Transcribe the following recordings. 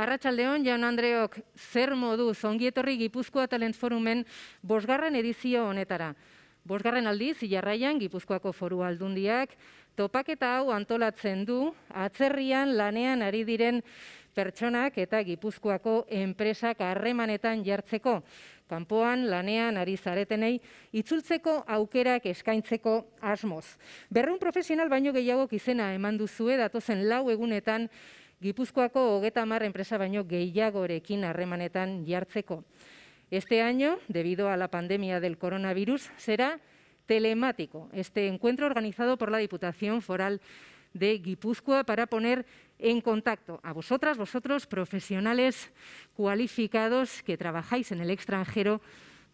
Arratxaldeon, Jaun Andreok, zer modu zongietorri Gipuzkoa Talent Forumen bosgarren edizio honetara. Bosgarren aldiz, jarraian Gipuzkoako foru aldundiak, topaketa hau antolatzen du, atzerrian lanean ari diren pertsonak eta Gipuzkoako enpresak harremanetan jartzeko, kanpoan lanean ari zaretenei itzultzeko aukerak eskaintzeko asmoz. Berrun profesional baino gehiagok izena eman duzue datozen lau egunetan Gipuzkoako hogeta empresa enpresa baino gehiagorekin harremanetan jartzeko. Este año, debido a la pandemia del coronavirus, será telemático este encuentro organizado por la Diputación Foral de Guipúzcoa para poner en contacto a vosotras, vosotros, profesionales cualificados que trabajáis en el extranjero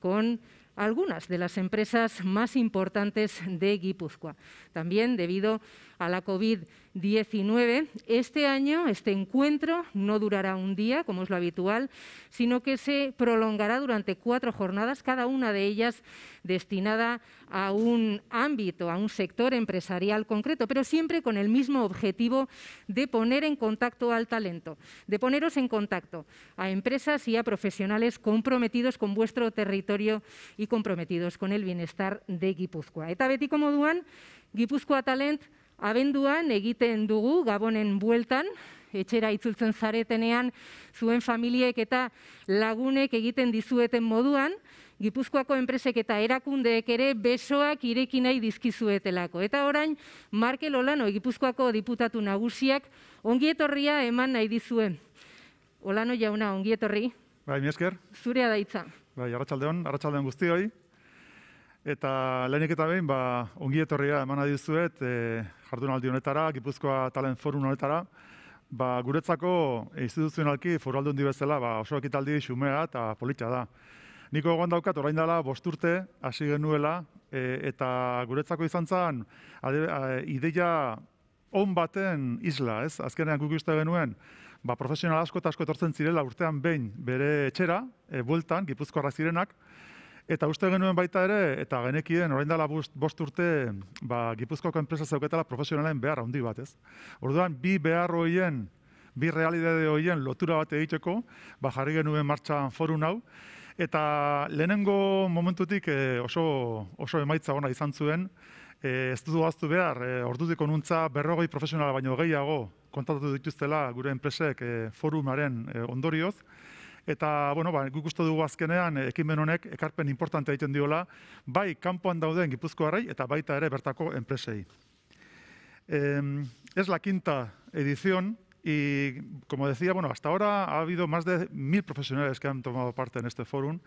con algunas de las empresas más importantes de Guipúzcoa. También debido a la COVID-19. Este año este encuentro no durará un día, como es lo habitual, sino que se prolongará durante cuatro jornadas, cada una de ellas destinada a un ámbito, a un sector empresarial concreto, pero siempre con el mismo objetivo de poner en contacto al talento, de poneros en contacto a empresas y a profesionales comprometidos con vuestro territorio y comprometidos con el bienestar de Guipúzcoa. Eta Guipúzcoa Talent Abenduan egiten dugu Gabonen bueltan, etxera itzultzen zaretenean zuen familiek eta lagunek egiten dizueten moduan, Gipuzkoako enpresek eta erakundeek ere besoak ireki nahi dizkizuetelako. Eta orain, Markel Olano, Gipuzkoako diputatu nagusiak, ongietorria eman nahi dizuen. Olano jauna, ongietorri. Bai, miesker. Zurea da Bai, arratxaldeon, arratxaldeon guzti hoi. Eta lehenik eta behin, ba, ongi etorria eman adizuet e, jardunaldi honetara, Gipuzkoa talen Forum honetara. Ba, guretzako e, instituzionalki foraldu hundi bezala ba, oso ekitaldi xumea eta politia da. Niko egon daukat orain dela bosturte hasi genuela e, eta guretzako izan zen ideia on baten isla, ez? Azkenean guk uste genuen ba, profesional asko eta asko etortzen zirela urtean behin bere etxera, e, bueltan, gipuzkoarra zirenak, Eta uste genuen baita ere, eta genekien orain dela bost, urte, ba, Gipuzkoako enpresa zeuketela profesionalen behar handi bat, ez? Orduan, bi behar horien, bi realidade horien lotura bat egiteko, ba, jarri genuen martxan foru hau, eta lehenengo momentutik eh, oso, oso emaitza ona izan zuen, eh, ez du duaztu behar, e, eh, nuntza berrogei profesionala baino gehiago kontatatu dituztela gure enpresek e, forumaren ondorioz, Eta, bueno, ba, guk uste dugu azkenean, eh, ekimen honek ekarpen importante egiten diola, bai kanpoan dauden gipuzkoarrei eta baita ere bertako enpresei. Eh, es la quinta edición y, como decía, bueno, hasta ahora ha habido más de mil profesionales que han tomado parte en este fórum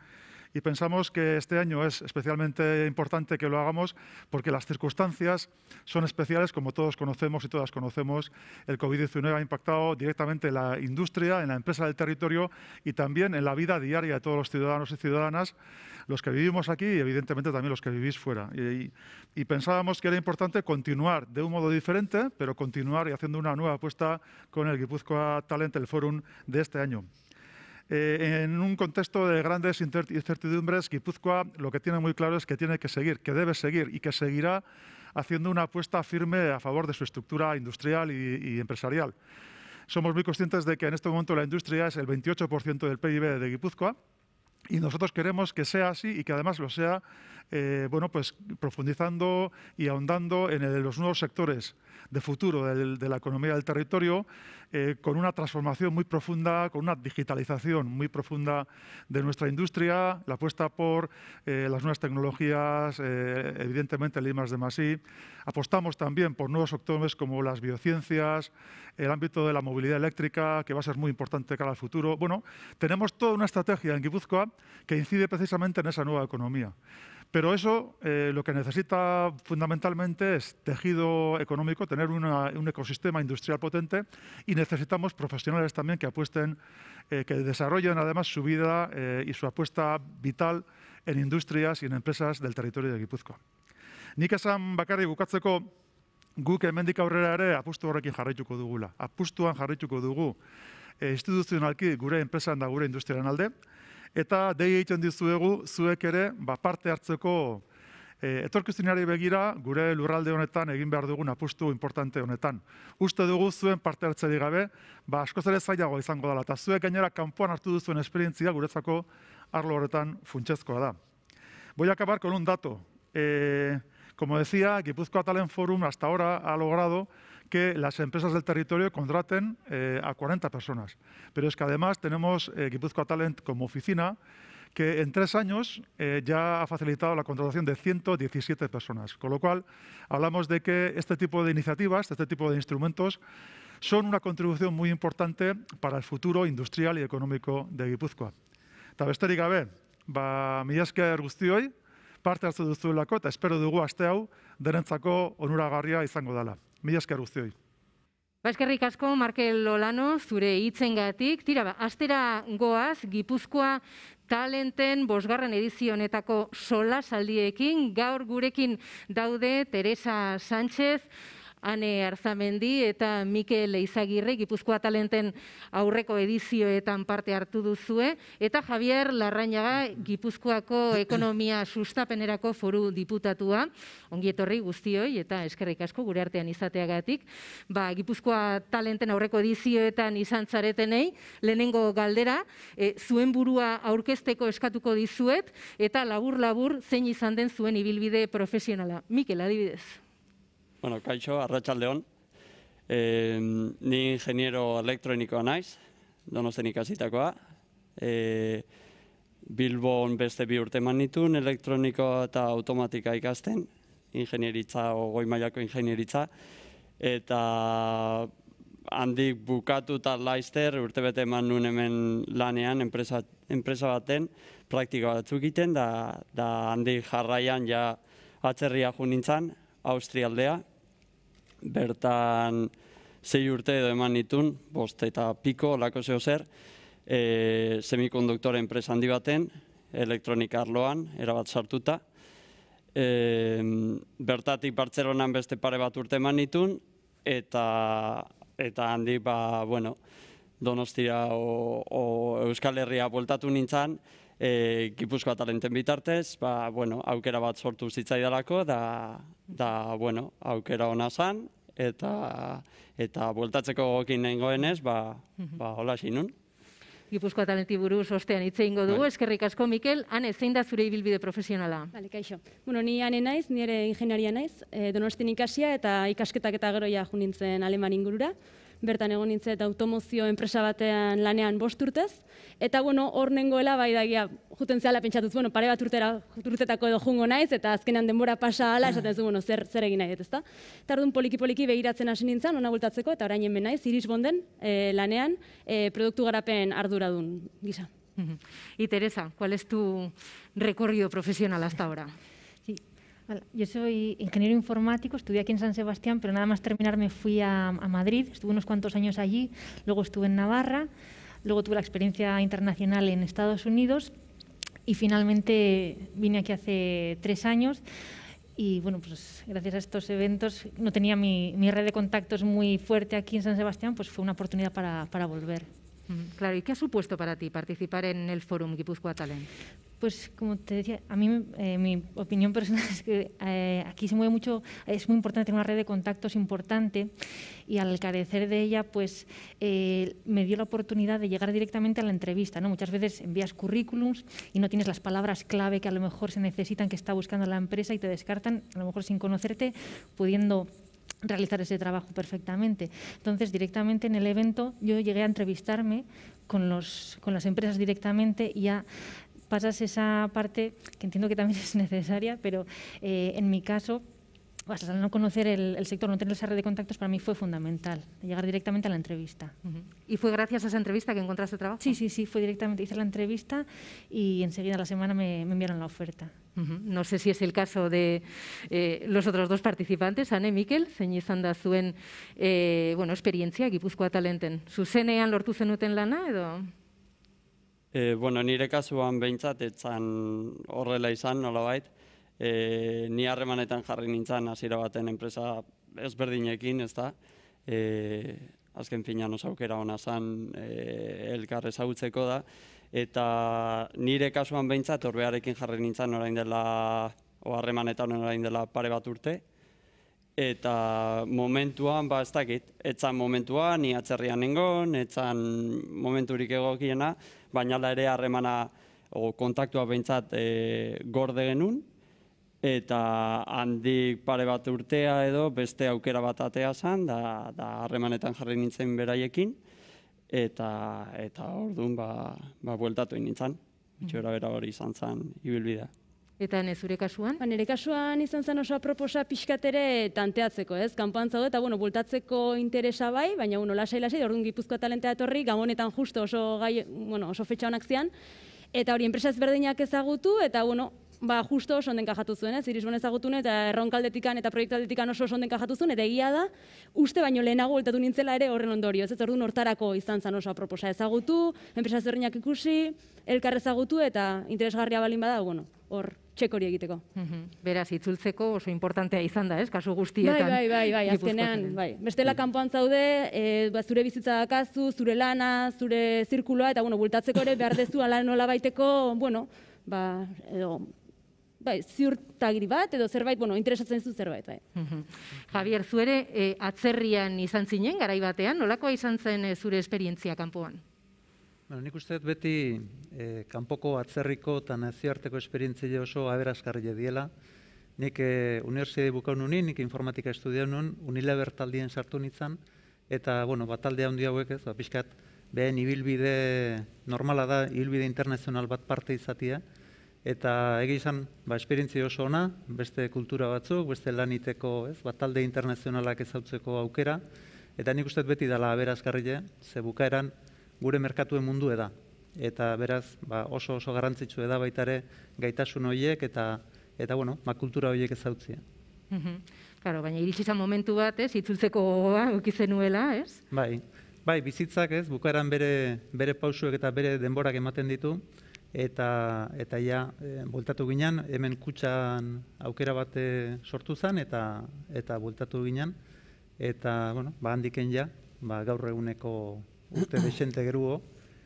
y pensamos que este año es especialmente importante que lo hagamos porque las circunstancias son especiales, como todos conocemos y todas conocemos. El COVID-19 ha impactado directamente en la industria, en la empresa del territorio y también en la vida diaria de todos los ciudadanos y ciudadanas, los que vivimos aquí y evidentemente también los que vivís fuera. Y, pensábamos que era importante continuar de un modo diferente, pero continuar y haciendo una nueva apuesta con el Guipúzcoa Talent, el fórum de este año. Eh, en un contexto de grandes incertidumbres, Guipúzcoa lo que tiene muy claro es que tiene que seguir, que debe seguir y que seguirá haciendo una apuesta firme a favor de su estructura industrial y, y empresarial. Somos muy conscientes de que en este momento la industria es el 28% del PIB de Guipúzcoa y nosotros queremos que sea así y que además lo sea eh, bueno, pues profundizando y ahondando en los nuevos sectores de futuro de la economía del territorio, eh, con una transformación muy profunda, con una digitalización muy profunda de nuestra industria, la apuesta por eh, las nuevas tecnologías, evidentemente el I+, de Apostamos también por nuevos sectores como las biociencias, el ámbito de la movilidad eléctrica, que va a ser muy importante cara al futuro. Bueno, tenemos toda una estrategia en Guipúzcoa que incide precisamente en esa nueva economía. Pero eso eh, lo que necesita fundamentalmente es tejido económico, tener un ecosistema industrial potente y necesitamos profesionales también que apuesten, eh, que desarrollen además su vida eh, y su apuesta vital en industrias y en empresas del territorio de Gipuzkoa. Nik esan bukatzeko guk hemendik aurrera ere apustu horrekin jarraituko dugula. Apustuan jarraituko dugu instituzionalki gure enpresan da gure industriaren alde, eta dei egiten dizuegu zuek ere ba parte hartzeko e, etorkizunari begira gure lurralde honetan egin behar dugun apustu importante honetan. Uste dugu zuen parte hartzeri gabe, ba askoz ere zailago izango dela eta zuek gainera kanpoan hartu duzuen esperientzia guretzako arlo horretan funtsezkoa da. Voy a acabar con un dato. Eh, como decía, Gipuzkoa Talent Forum hasta ahora ha logrado que las empresas del territorio contraten eh, a 40 personas. Pero es que además tenemos eh, Talent como oficina que en tres años eh, ya ha facilitado la contratación de 117 personas. Con lo cual, hablamos de que este tipo de iniciativas, este tipo de instrumentos, son una contribución muy importante para el futuro industrial y económico de Gipuzkoa. Tabesterik gabe, ba, que esker hoy parte hartu duzuelako eta espero dugu aste hau onuragarria izango dela. Mila esker guztioi. Baskerrik asko, Markel Lolano, zure hitzengatik. Tira, ba, astera goaz, Gipuzkoa talenten bosgarren edizionetako sola saldiekin, gaur gurekin daude Teresa Sánchez, Ane Arzamendi eta Mikel Izagirre Gipuzkoa Talenten aurreko edizioetan parte hartu duzue eta Javier Larrañaga Gipuzkoako ekonomia sustapenerako foru diputatua ongi etorri guztioi eta eskerrik asko gure artean izateagatik ba Gipuzkoa Talenten aurreko edizioetan izan zaretenei lehenengo galdera e, zuen burua aurkezteko eskatuko dizuet eta labur labur zein izan den zuen ibilbide profesionala Mikel adibidez Bueno, kaixo, arratsaldeon Eh, ni ingeniero elektronikoa naiz, donozen ikasitakoa. Eh, Bilbon beste bi urte eman nituen elektronikoa eta automatika ikasten, ingenieritza, ogoi mailako ingenieritza. Eta handik bukatu eta laizter urte bete eman nuen hemen lanean, enpresa, enpresa baten, praktiko bat zukiten, da, da handik jarraian ja atzerria junintzan, Austrialdea, bertan zei urte edo eman nitun, bost eta piko, lako zeo zer, e, semikonduktore enpresa handi baten, elektronik arloan, erabat sartuta. E, bertatik Bartzelonan beste pare bat urte eman nitun, eta, eta handi ba, bueno, donostia o, Euskal Herria bueltatu nintzen, e, gipuzkoa talenten bitartez, ba, bueno, aukera bat sortu zitzaidalako, da, da bueno, aukera ona zan, eta, eta bueltatzeko gokin nengoen ez, ba, mhm. ba hola sinun. Gipuzkoa talenti buruz ostean hitze eingo dugu. Bueno. Eskerrik asko Mikel. Ane, zein da zure ibilbide profesionala? Bale, kaixo. Bueno, ni ane naiz, nire ere ingenaria naiz. E, donostin ikasia eta ikasketak eta gero ja junintzen aleman ingurura bertan egon nintzen eta automozio enpresa batean lanean bost urtez. Eta bueno, hor nengoela bai dagia, bai, juten zehala pentsatuz, bueno, pare bat urtera, urtetako edo jungo naiz, eta azkenan denbora pasa ala, mm. esaten zu, bueno, zer, zer egin nahi, ez Eta hor poliki-poliki begiratzen hasi nintzen, ona bultatzeko, eta orain hemen naiz, iris bonden eh, lanean, e, produktu garapen arduradun gisa. Y Teresa, ¿cuál es tu recorrido profesional hasta ahora? Yo soy ingeniero informático, estudié aquí en San Sebastián, pero nada más terminar me fui a, Madrid, estuve unos cuantos años allí, luego estuve en Navarra, luego tuve la experiencia internacional en Estados Unidos y finalmente vine aquí hace tres años y bueno, pues gracias a estos eventos no tenía mi, red de contactos muy fuerte aquí en San Sebastián, pues fue una oportunidad para, volver. Claro, ¿y qué ha supuesto para ti participar en el Fórum Gipuzkoa Talent? Pues como te decía, a mí eh, mi opinión personal es que eh, aquí se mueve mucho, es muy importante tener una red de contactos importante y al carecer de ella, pues eh, me dio la oportunidad de llegar directamente a la entrevista. ¿no? Muchas veces envías currículums y no tienes las palabras clave que a lo mejor se necesitan, que está buscando la empresa y te descartan, a lo mejor sin conocerte, pudiendo realizar ese trabajo perfectamente. Entonces, directamente en el evento yo llegué a entrevistarme con, los, con las empresas directamente y a pasas esa parte, que entiendo que también es necesaria, pero eh, en mi caso, pues, al no conocer el, sector, no tener esa red de contactos, para mí fue fundamental, llegar directamente a la entrevista. ¿Y fue gracias a esa entrevista que encontraste trabajo? Sí, sí, sí, fue directamente, hice la entrevista y enseguida la semana me, enviaron la oferta. No sé si es el caso de eh, los otros dos participantes, Anne Mikel, zeñizanda zuen eh, bueno, experiencia Gipuzkoa Talenten. Zuzenean lortu zenuten lana edo E, bueno, nire kasuan behintzat, etzan horrela izan, nolabait, e, ni harremanetan jarri nintzen hasiera baten enpresa ezberdinekin, ez da, e, eh, azken finan osaukera hona zan e, elkar ezagutzeko da, eta nire kasuan behintzat horbearekin jarri nintzen orain dela, o harremanetan orain dela pare bat urte, eta momentuan, ba ez dakit, etzan momentuan, ni atzerrian nengon, etzan momenturik egokiena, baina ere harremana o, kontaktua behintzat e, gorde genuen, eta handik pare bat urtea edo beste aukera bat atea zan, da, da harremanetan jarri nintzen beraiekin, eta, eta orduan ba, ba bueltatu nintzen, itxora bera hori izan ibilbidea. Eta ne, zure kasuan? Ba, nire kasuan izan zen oso aproposa pixkatere tanteatzeko, ez? Kampoan eta bueno, bultatzeko interesa bai, baina bueno, lasai lasai, orduan gipuzkoa talentea etorri, gamonetan justo oso, gai, bueno, oso fetxa honak zian. Eta hori, enpresa ezberdinak ezagutu, eta bueno, ba, justo oso onden kajatu zuen, ez? Iris ezagutu eta erronkaldetikan eta proiektualdetikan oso oso onden kajatu zuen, eta egia da, uste baino lehenago voltatu nintzela ere horren ondorio, ez? Orduan hortarako izan zen oso proposa, ezagutu, enpresa ezberdinak ikusi, elkar ezagutu, eta interesgarria balin bada, bueno, hor txek hori egiteko. Mhm. Beraz, itzultzeko oso importantea izan da, ez? Kasu guztietan. Bai, bai, bai, bai, azkenean, bai. Bestela kanpoan zaude, eh, ba, zure bizitza dakazu, zure lana, zure zirkuloa, eta, bueno, bultatzeko ere, behar dezu ala nola baiteko, bueno, ba, edo, bai, ziurtagri bat, edo zerbait, bueno, interesatzen zu zerbait, bai. Mhm. Javier, zuere eh, atzerrian izan zinen, garaibatean, nolakoa izan zen eh, zure esperientzia kanpoan? Bueno, nik uste beti eh, kanpoko atzerriko eta nazioarteko esperientzia oso aberaskarria diela. Nik eh, unibertsitate bukau nik informatika estudio nuen, bertaldien sartu nintzen, eta, bueno, bat talde handi hauek ez, bapiskat, behen ibilbide normala da, ibilbide internazional bat parte izatia, eta egizan, ba, esperientzia oso ona, beste kultura batzuk, beste laniteko, ez, bat talde internazionalak ezautzeko aukera, eta nik uste beti dela aberazkarri ze bukaeran, gure merkatuen mundu da. Eta beraz, ba, oso oso garrantzitsu da baita ere gaitasun horiek eta eta bueno, ma ba, kultura horiek ezautzia. Mm Claro, baina iritsi izan momentu bat, ez, itzultzeko ba, zenuela, ez? Bai, bai, bizitzak, ez, bukaeran bere, bere pausuek eta bere denborak ematen ditu, eta, eta ja, e, eh, bultatu ginen, hemen kutxan aukera bat eh, sortu zen, eta, eta bultatu ginen, eta, bueno, ba, handiken ja, ba, gaur eguneko urte grúo,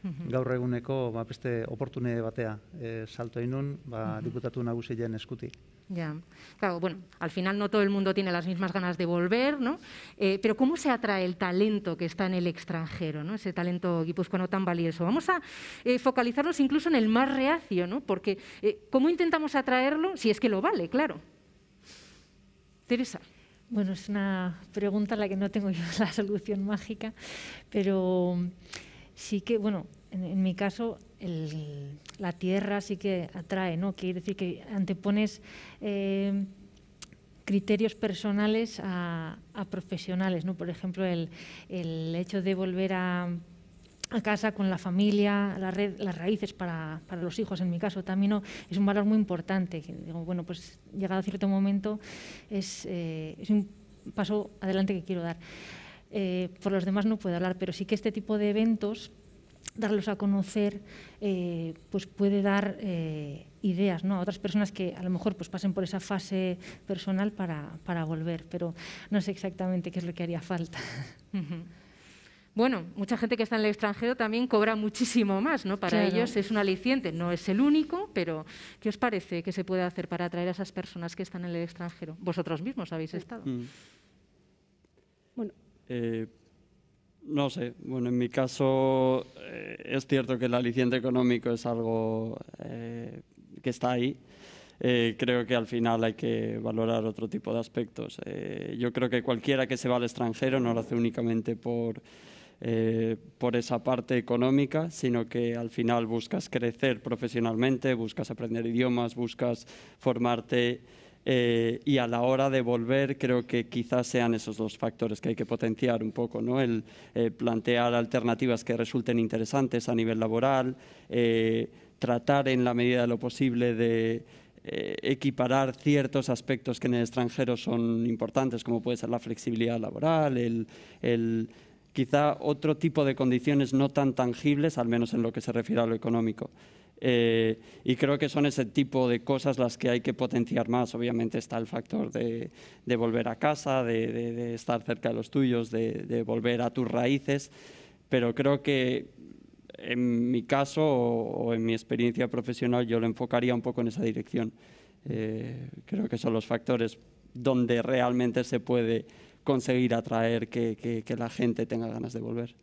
geruo, gaur eguneko ba, beste oportune batea e, salto inun ba, diputatu nagusien escuti. Ya, claro, bueno, al final no todo el mundo tiene las mismas ganas de volver, ¿no? Eh, pero ¿cómo se atrae el talento que está en el extranjero, ¿no? Ese talento guipuzcoano tan valioso. Vamos a eh, focalizarnos incluso en el más reacio, ¿no? Porque ¿cómo intentamos atraerlo si es que lo vale, claro? Teresa. Bueno, es una pregunta a la que no tengo yo la solución mágica, pero sí que, bueno, en, mi caso la tierra sí que atrae, ¿no? Quiere decir que antepones eh, criterios personales a, profesionales, ¿no? Por ejemplo, el hecho de volver a a casa con la familia, la red, las raíces para, los hijos, en mi caso también es un valor muy importante. bueno, pues llegado a cierto momento es, eh, un paso adelante que quiero dar. Eh, por los demás no puedo hablar, pero sí que este tipo de eventos, darlos a conocer, eh, pues puede dar ideas ¿no? a otras personas que a lo mejor pues, pasen por esa fase personal para, para volver, pero no sé exactamente qué es lo que haría falta. Bueno, mucha gente que está en el extranjero también cobra muchísimo más, ¿no? Para ellos es un aliciente, no es el único, pero ¿qué os parece que se puede hacer para atraer a esas personas que están en el extranjero? Vosotros mismos habéis estado. Mm. Bueno. Eh, no sé, bueno, en mi caso eh, es cierto que el aliciente económico es algo eh, que está ahí. creo que al final hay que valorar otro tipo de aspectos. yo creo que cualquiera que se va al extranjero no lo hace únicamente por eh, por esa parte económica, sino que al final buscas crecer profesionalmente, buscas aprender idiomas, buscas formarte eh, y a la hora de volver creo que quizás sean esos dos factores que hay que potenciar un poco, ¿no? el eh, plantear alternativas que resulten interesantes a nivel laboral, tratar en la medida de lo posible de equiparar ciertos aspectos que en el extranjero son importantes, como puede ser la flexibilidad laboral, el quizá otro tipo de condiciones no tan tangibles, al menos en lo que se refiere a lo económico. Eh, y creo que son ese tipo de cosas las que hay que potenciar más. Obviamente está el factor de, volver a casa, de, estar cerca de los tuyos, de, volver a tus raíces, pero creo que en mi caso o, en mi experiencia profesional yo lo enfocaría un poco en esa dirección. Eh, creo que son los factores donde realmente se puede conseguir atraer que, que, que la gente tenga ganas de volver.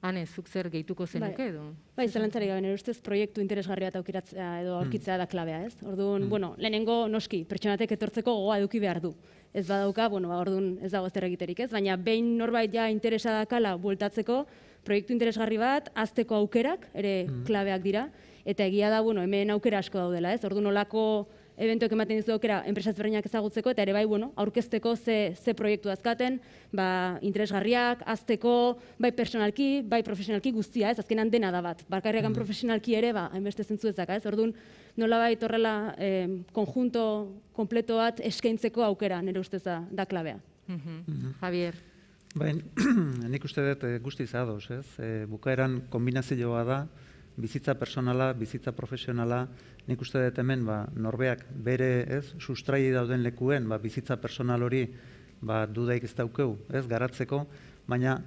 Hane, zuk zer gehituko zenuke bai. edo? Bai, zelantzari gabe, nire proiektu interesgarria eta aukiratzea edo mm. aurkitzea da klabea, ez? Orduan, mm. bueno, lehenengo noski, pertsonatek etortzeko gogoa eduki behar du. Ez badauka, bueno, ba, orduan ez dago ezter egiterik, ez? Baina behin norbait ja interesa bueltatzeko, proiektu interesgarri bat, azteko aukerak, ere mm. klabeak dira, eta egia da, bueno, hemen aukera asko daudela, ez? Orduan, olako eventuak ematen dizu aukera enpresa ezberdinak ezagutzeko eta ere bai, bueno, aurkezteko ze, ze proiektu azkaten, ba, interesgarriak, azteko, bai personalki, bai profesionalki guztia, ez azkenan dena da bat. Barkariak mm. profesionalki ere, ba, hainbeste zentzu ez? Orduan, nola bai torrela eh, konjunto, kompleto bat eskaintzeko aukera, nire ustez da, da klabea. Mm-hmm. Javier. Bain, nik uste dut eh, guzti izadoz, ez? Eh, bukaeran kombinazioa da, bizitza personala, bizitza profesionala, nik uste dut hemen, ba, norbeak bere, ez, sustrai dauden lekuen, ba, bizitza personal hori, ba, dudaik ez daukeu, ez, garatzeko, baina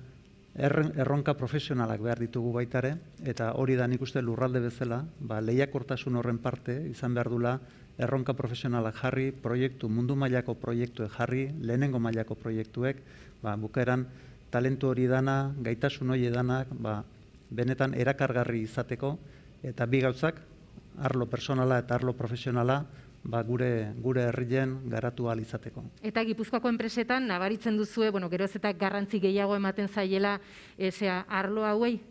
erronka profesionalak behar ditugu baitare, eta hori da nik uste lurralde bezala, ba, lehiakortasun horren parte izan behar dula, erronka profesionalak jarri, proiektu, mundu mailako proiektuek jarri, lehenengo mailako proiektuek, ba, bukeran, talentu hori dana, gaitasun hori dana, ba, benetan erakargarri izateko eta bi gauzak arlo personala eta arlo profesionala ba, gure, gure herrien garatu ahal izateko. Eta Gipuzkoako enpresetan nabaritzen duzue, bueno, geroz eta garrantzi gehiago ematen zaiela esea arlo hauei?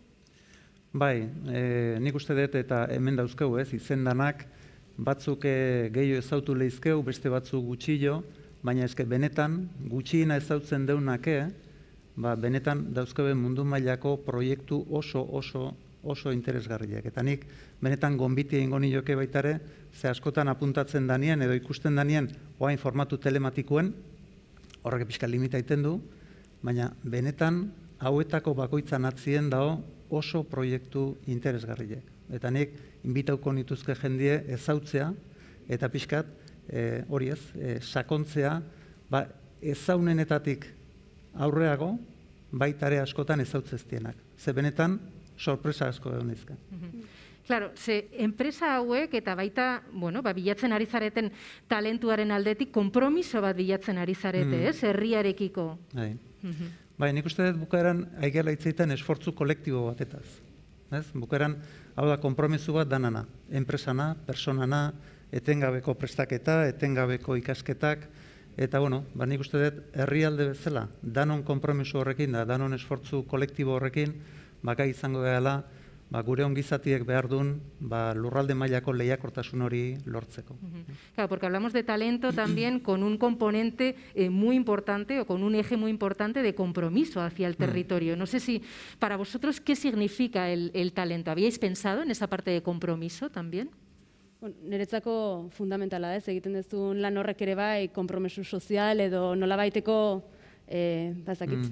Bai, e, nik uste dut eta hemen dauzkeu ez, izendanak batzuk e, gehiago ezautu lehizkeu, beste batzuk gutxillo, baina eske benetan gutxiena ezautzen deunake, eh, ba, benetan dauzkabe mundu mailako proiektu oso oso oso interesgarriak. Eta nik benetan gonbiti egin baitare, ze askotan apuntatzen danien edo ikusten danien oain formatu telematikuen, horrek epizkal limita iten du, baina benetan hauetako bakoitzan atzien dao oso proiektu interesgarriak. Eta nik inbitauko nituzke jendie ezautzea, eta pixkat e, hori ez, e, sakontzea, ba, ezaunenetatik aurreago, baitare askotan ezautzeztienak. Ze benetan, sorpresa asko egon nizka. Mhm. Claro, se enpresa hauek eta baita, bueno, ba bilatzen ari zareten talentuaren aldetik konpromiso bat bilatzen ari zarete, mm. ez? Herriarekiko. Bai. Mm -hmm. Bai, nik uste dut bukaeran aigela itzaiten esfortzu kolektibo batetaz. Ez? Bukaeran hau da konpromiso bat danana, enpresana, personana, etengabeko prestaketa, etengabeko ikasketak, Eta bueno, ba nik uste dut herrialde bezala danon konpromiso horrekin da danon esfortzu kolektibo horrekin baka izango dela ba, gure ongizatiek behar duen ba, lurralde mailako lehiakortasun hori lortzeko. Claro, porque hablamos de talento también con un componente eh, muy importante o con un eje muy importante de compromiso hacia el mm. territorio. No sé si para vosotros qué significa el, el talento. ¿Habíais pensado en esa parte de compromiso también? Niretzako fundamentala ez, egiten duzun lan horrek ere bai, kompromesu sozial edo nola baiteko, e, eh, ba, mm.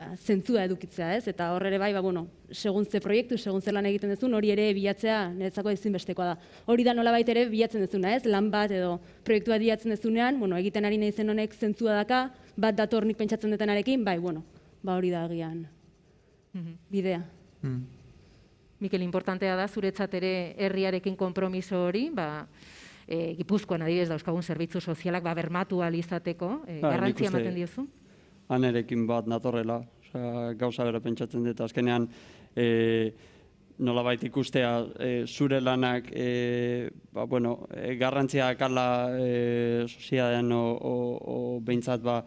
ba, zentzua edukitzea ez, eta hor ere bai, ba, bueno, segun ze proiektu, segun ze lan egiten duzun, hori ere bilatzea niretzako ezinbestekoa da. Hori da nola ere bilatzen duzuna ez, lan bat edo proiektua bilatzen duzunean, bueno, egiten ari nahi zen honek zentzua daka, bat datornik nik pentsatzen dutenarekin, bai, bueno, ba hori da agian mm bidea. Mm. Mikel, importantea da, zuretzat ere herriarekin konpromiso hori, ba, e, gipuzkoan adibidez dauzkagun zerbitzu sozialak, ba, bermatu alizateko, e, ba, garrantzia ematen diozu? Anerekin bat natorrela, gauza bera pentsatzen dut, azkenean, e, nolabait ikustea e, zure lanak e, ba, bueno, e, garrantzia akala e, sozialean o, o, o behintzat ba,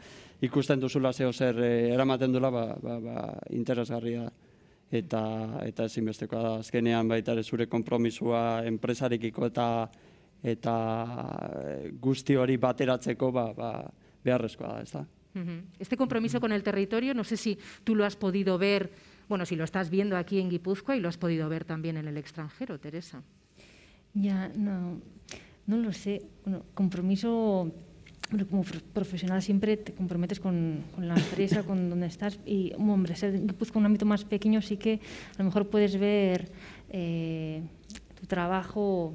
ikusten duzula zeo zer e, eramaten dula ba, ba, ba, interesgarria da. eta eta ezinbestekoa da azkenean baita ere zure konpromisua enpresarekiko eta eta eh, guzti hori bateratzeko ba, ba beharrezkoa da, Este compromiso con el territorio, no sé si tú lo has podido ver, bueno, si lo estás viendo aquí en Guipúzcoa y lo has podido ver también en el extranjero, Teresa. Ya, no, no lo sé. Bueno, compromiso como profesional siempre te comprometes con, la empresa, con donde estás. Y, hombre, ser pues, con un ámbito más pequeño sí que a lo mejor puedes ver eh, tu trabajo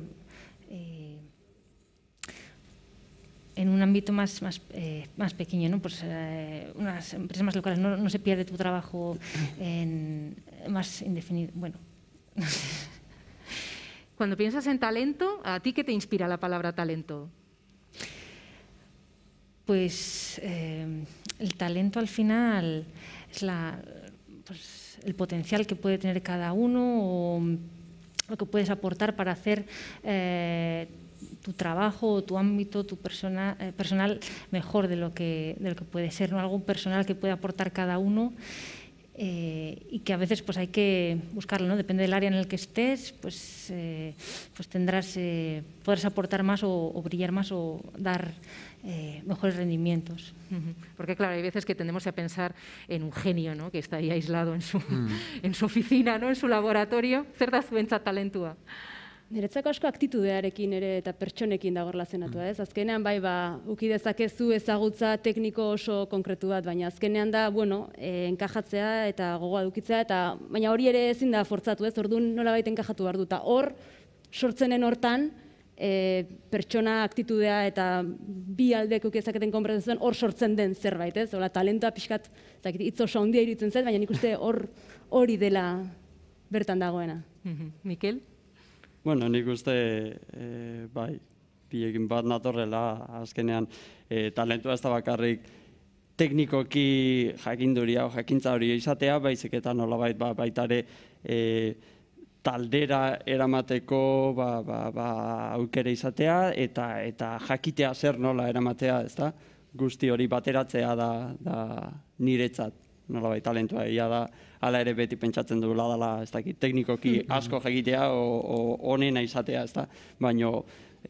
eh, en un ámbito más, eh, pequeño, ¿no? Pues, unas empresas más locales. No, se pierde tu trabajo más indefinido. Bueno. Cuando piensas en talento, ¿a ti qué te inspira la palabra talento? pues em, el talento al final es la, pues, el potencial que puede tener cada uno o lo que puedes aportar para hacer eh, tu trabajo o tu ámbito, tu persona, eh, personal mejor de lo, que, que puede ser, ¿no? algo personal que puede aportar cada uno eh, y que a veces pues hay que buscarlo, ¿no? Depende del área en el que estés, pues, eh, pues tendrás, eh, podrás aportar más o, brillar más o dar mejores rendimientos. Porque claro, hay veces que tendemos a pensar en un genio, ¿no? Que está ahí aislado en su, mm. en su oficina, ¿no? En su laboratorio, cerda Niretzako asko aktitudearekin ere eta pertsonekin dago relazionatua, mm. ez? Azkenean bai ba uki dezakezu ezagutza tekniko oso konkretu bat, baina azkenean da bueno, e, enkajatzea eta gogoa dukitzea eta baina hori ere ezin da fortzatu, ez? Ordun nolabait enkajatu behar Hor sortzenen hortan e, pertsona aktitudea eta bi aldeak uki dezaketen hor sortzen den zerbait, ez? Ola talentua pixkat, zakit, itzo oso handia iritzen zait, baina nik hor hori dela bertan dagoena. Mhm. Mikel? Bueno, nik uste, e, bai, biegin bat natorrela, azkenean, e, talentua ez da bakarrik teknikoki jakinduria o jakintza hori izatea, baizik eta nola ba, baitare, e, taldera eramateko ba, ba, ba, aukere izatea eta eta jakitea zer nola eramatea, ezta? Guzti hori bateratzea da, da niretzat nola bai talentua egia da, ala ere beti pentsatzen dugu ladala, ez teknikoki mm-hmm. asko jegitea, o, onena izatea, ez da, baino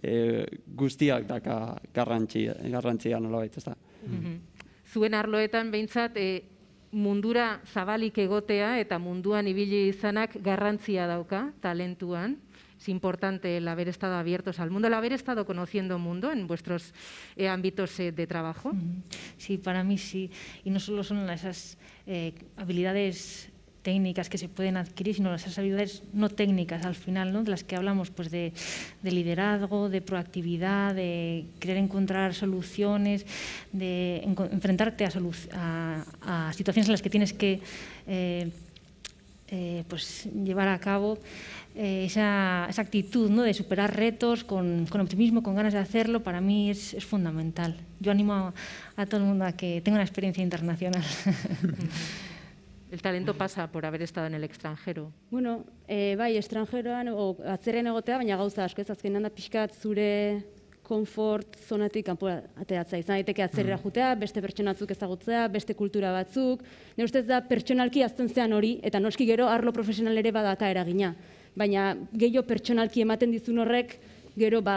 eh, guztiak daka garrantzia, garrantzia nola bai, ez da. Mm-hmm. Zuen arloetan behintzat, eh, mundura zabalik egotea eta munduan ibili izanak garrantzia dauka, talentuan, es importante el haber estado abiertos al mundo, el haber estado conociendo mundo en vuestros eh, ámbitos eh, de trabajo. Sí, para mí sí. Y no solo son esas eh, habilidades técnicas que se pueden adquirir, sino esas habilidades no técnicas al final, ¿no? de las que hablamos, pues de, liderazgo, de proactividad, de querer encontrar soluciones, de enfrentarte a, a situaciones en las que tienes que eh, pues, llevar a cabo eh, esa, esa, actitud de superar retos con, optimismo, con ganas de hacerlo, para mí es, fundamental. Yo animo a, todo el mundo a que tenga una experiencia internacional. El talento pasa por haber estado en el extranjero. Bueno, vaya eh, extranjero extranjeroan, o atzerren egotea, baina gauza asko que azkenan da zure konfort zonatik kanpo ateratzea. Izan daiteke atzerrera mm. jotea, beste pertsonatzuk ezagutzea, beste kultura batzuk. Ne ustez da pertsonalki azten zean hori eta noski gero arlo profesionalere ere badaka eragina. Baina gehiho pertsonalki ematen dizun horrek gero ba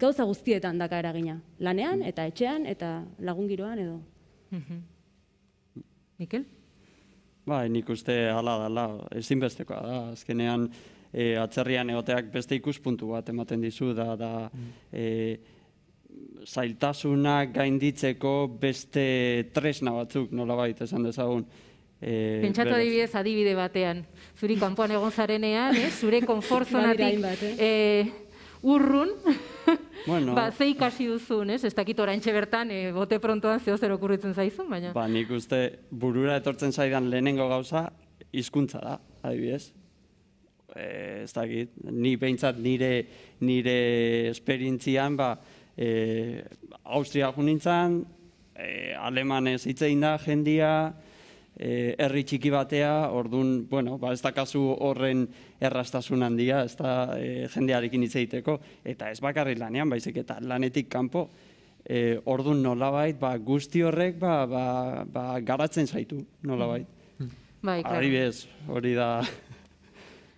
gauza guztietan daka eragina. Lanean mm. eta etxean eta lagun giroan edo. Mhm. Mikel? Ba, nik uste hala dela, ezinbestekoa da. Azkenean eh, atzerrian egoteak beste ikuspuntu bat ematen dizu da da mm. eh, zailtasunak gainditzeko beste tresna batzuk nolabait esan dezagun. eh, Pentsatu adibidez adibide batean, zuri kanpoan egon zarenean, eh? zure konfortzonatik eh? eh? urrun, bueno, ba, ze ikasi duzun, ez? ez dakit orain bertan, e, bote prontoan zeo zer okurritzen zaizun, baina. Ba, nik uste burura etortzen zaidan lehenengo gauza, hizkuntza da, adibidez e, ez dakit, ni behintzat nire, nire esperientzian, ba, e, Austria junintzan, e, eh, alemanez itzein da jendia, e, herri txiki batea, ordun bueno, ba, ez kasu horren errastasun handia, ez da e, jendearekin hitz eta ez bakarri lanean, baizik eta lanetik kanpo, e, ordun nolabait, ba, guzti horrek ba, ba, ba, garatzen zaitu nolabait. Mm. Bai, bez hori da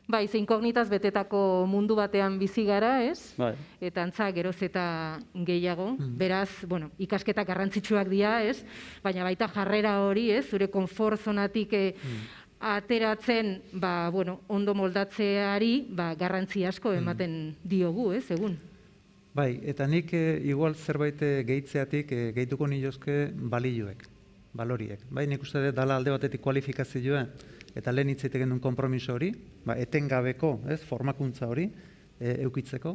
Bai, inkognitaz betetako mundu batean bizi gara, ez? Bai. Eta antza geroz eta gehiago. Mm-hmm. Beraz, bueno, ikasketa garrantzitsuak dira, ez? Baina baita jarrera hori, ez? Zure konfort zonatik eh, mm. ateratzen, ba, bueno, ondo moldatzeari, ba, garrantzi asko mm-hmm. ematen diogu, ez? Egun. Bai, eta nik eh, igual zerbait eh, gehitzeatik e, gehituko nioske balioek, baloriek. Bai, nik uste dut dala alde batetik kualifikazioa, eta lehen hitz egiten duen konpromiso hori, ba, etengabeko, ez, formakuntza hori e, eukitzeko.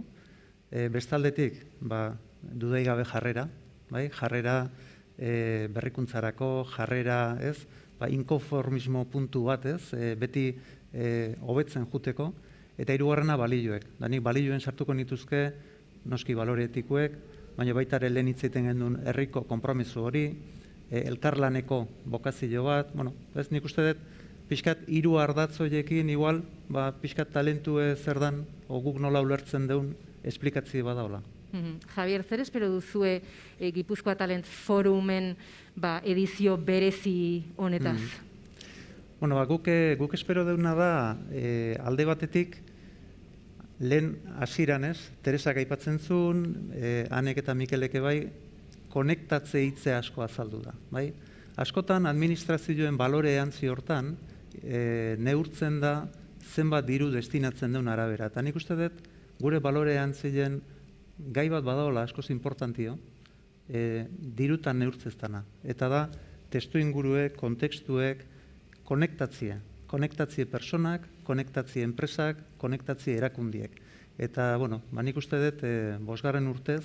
E, bestaldetik, ba, dudai gabe jarrera, bai, jarrera e, berrikuntzarako, jarrera, ez, ba, inkoformismo puntu bat, ez, e, beti hobetzen juteko, eta irugarrena balioek. Danik balioen sartuko nituzke, noski balore baina baita ere lehen hitz duen herriko konpromiso hori, elkarlaneko bokazio bat, bueno, ez nik uste dut, pixkat hiru ardatzoiekin igual, ba, pixkat talentu zer dan, o guk nola ulertzen duen, esplikatzi bada hola. Mm Javier, zer espero duzue e, Gipuzkoa Talent Forumen ba, edizio berezi honetaz? Mm Bueno, ba, guk, eh, guk espero deuna da e, alde batetik lehen hasiran Teresa gaipatzen zuen, e, Anek eta Mikeleke bai, konektatze hitze asko azaldu da. Bai? Askotan administrazioen balore ziortan, hortan, e, neurtzen da zenbat diru destinatzen duen arabera. Eta nik uste dut, gure balore ziren gai bat badaola askoz importantio, e, dirutan neurtzeztana. Eta da, testu inguruek, kontekstuek, konektatzea. Konektatzea personak, konektatzea enpresak, konektatzea erakundiek. Eta, bueno, ba, nik uste dut, e, bosgarren urtez,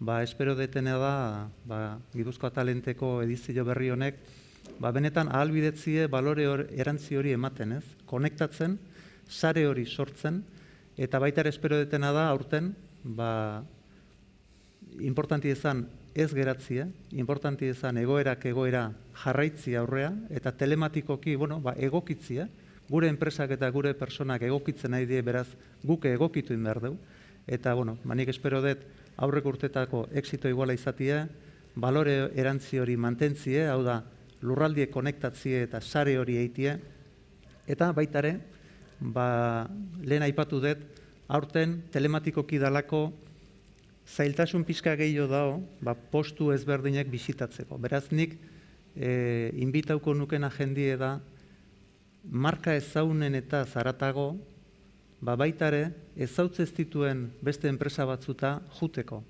ba, espero detenea da, ba, Gipuzkoa Talenteko edizio berri honek, ba, benetan ahalbidetzie balore hor, erantzi hori ematen, ez? Konektatzen, sare hori sortzen, eta baita espero detena da, aurten, ba, importanti izan ez geratzea importanti izan egoerak egoera jarraitzi aurrea, eta telematikoki, bueno, ba, gure enpresak eta gure personak egokitzen nahi beraz, guke egokitu behar eta, bueno, manik ba, espero dut, aurrek urtetako exito iguala izatia, balore erantzi hori mantentzie, hau da, lurraldie konektatzie eta sare hori eitie, eta baitare, ba, lehen aipatu dut, aurten telematiko kidalako zailtasun pixka gehiago dao, ba, postu ezberdinek bisitatzeko. Beraz nik, e, inbitauko nuken agendi da, marka ezaunen eta zaratago, ba, baitare, ezautze ez dituen beste enpresa batzuta juteko.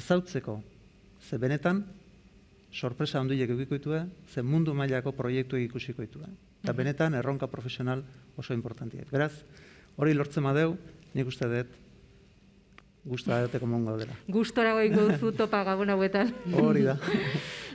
Ezautzeko. Ze benetan, sorpresa handiak edukiko zen mundu mailako proiektu egikusiko Eta mhm. benetan erronka profesional oso importantiek. Beraz, hori lortzen madeu, nik uste dut, gusta edateko mongo dela. Guztora goi topa gabona huetan. Hori da.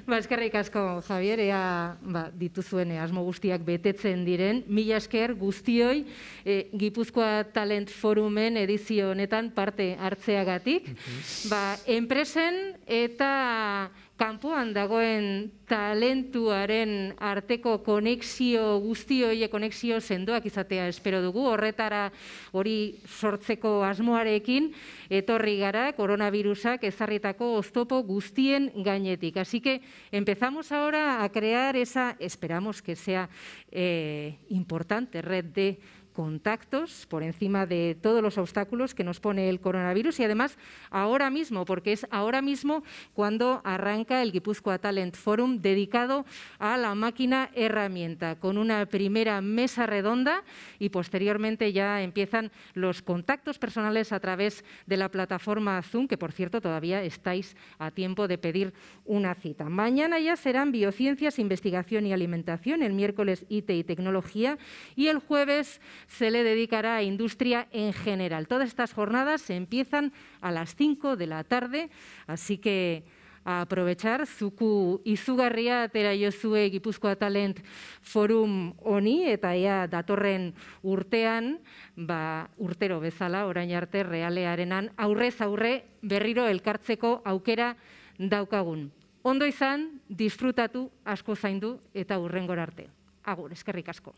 Ba, eskerrik asko, Javier, ea ba, dituzuen eh, asmo guztiak betetzen diren. Mil asker guztioi, eh, Gipuzkoa Talent Forumen edizio honetan parte hartzeagatik. Mhm. Ba, enpresen eta... Campo kanpoan aren talentuaren arteko konexio y conexio konexio sendoak izatea espero dugu horretara hori sortzeko asmoarekin etorri gara coronavirusak ezarritako oztopo gustien gainetik. Así que empezamos ahora a crear esa esperamos que sea eh, importante red de contactos, por encima de todos los obstáculos que nos pone el coronavirus y además ahora mismo, porque es ahora mismo cuando arranca el Guipúzcoa Talent Forum dedicado a la máquina herramienta, con una primera mesa redonda y posteriormente ya empiezan los contactos personales a través de la plataforma Zoom, que por cierto todavía estáis a tiempo de pedir una cita. Mañana ya serán biociencias, investigación y alimentación, el miércoles IT y tecnología y el jueves se le dedicará a industria en general. Todas estas jornadas se empiezan a las 5 de la tarde, así que a aprovechar zuku izugarria atera yosue Gipuzkoa Talent Forum oni eta da datorren urtean, ba, urtero bezala orain arte realearenan aurrez aurre berriro elkartzeko aukera daukagun. Ondo izan, disfrutatu, asko zaindu eta hurrengor arte. Agur, que asko.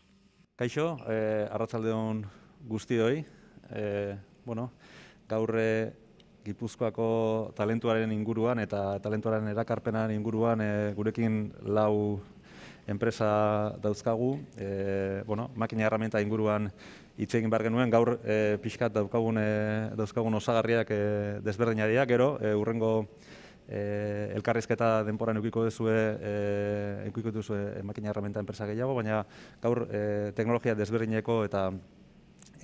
Kaixo, eh, arratzalde hon guzti doi. Eh, bueno, gaur eh, Gipuzkoako talentuaren inguruan eta talentuaren erakarpenaren inguruan eh, gurekin lau enpresa dauzkagu. Eh, bueno, makina herramienta inguruan hitz egin behar genuen. Gaur eh, pixkat daukagun, eh, daukagun osagarriak eh, desberdinariak, gero eh, urrengo Eh, elkarrizketa denporan eukiko duzue, eh eukiko duzu e, makina herramenta enpresa gehiago, baina gaur e, teknologia desberdineko eta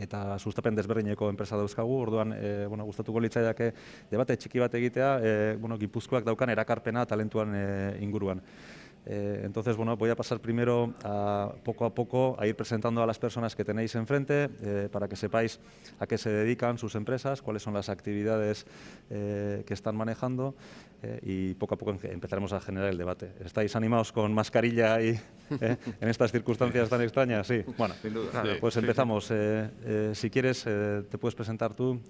eta sustapen desberdineko enpresa dauzkagu. Orduan, e, bueno, gustatuko litzaiake debate txiki bat egitea, e, bueno, Gipuzkoak daukan erakarpena talentuan inguruan. Eh, entonces, bueno, voy a pasar primero a, poco a poco a ir presentando a las personas que tenéis enfrente eh, para que sepáis a qué se dedican sus empresas, cuáles son las actividades eh, que están manejando y poco a poco empezaremos a generar el debate. ¿Estáis animados con mascarilla y en estas circunstancias tan extrañas? Sí, bueno, Sin duda. pues empezamos. si quieres, te puedes presentar tú.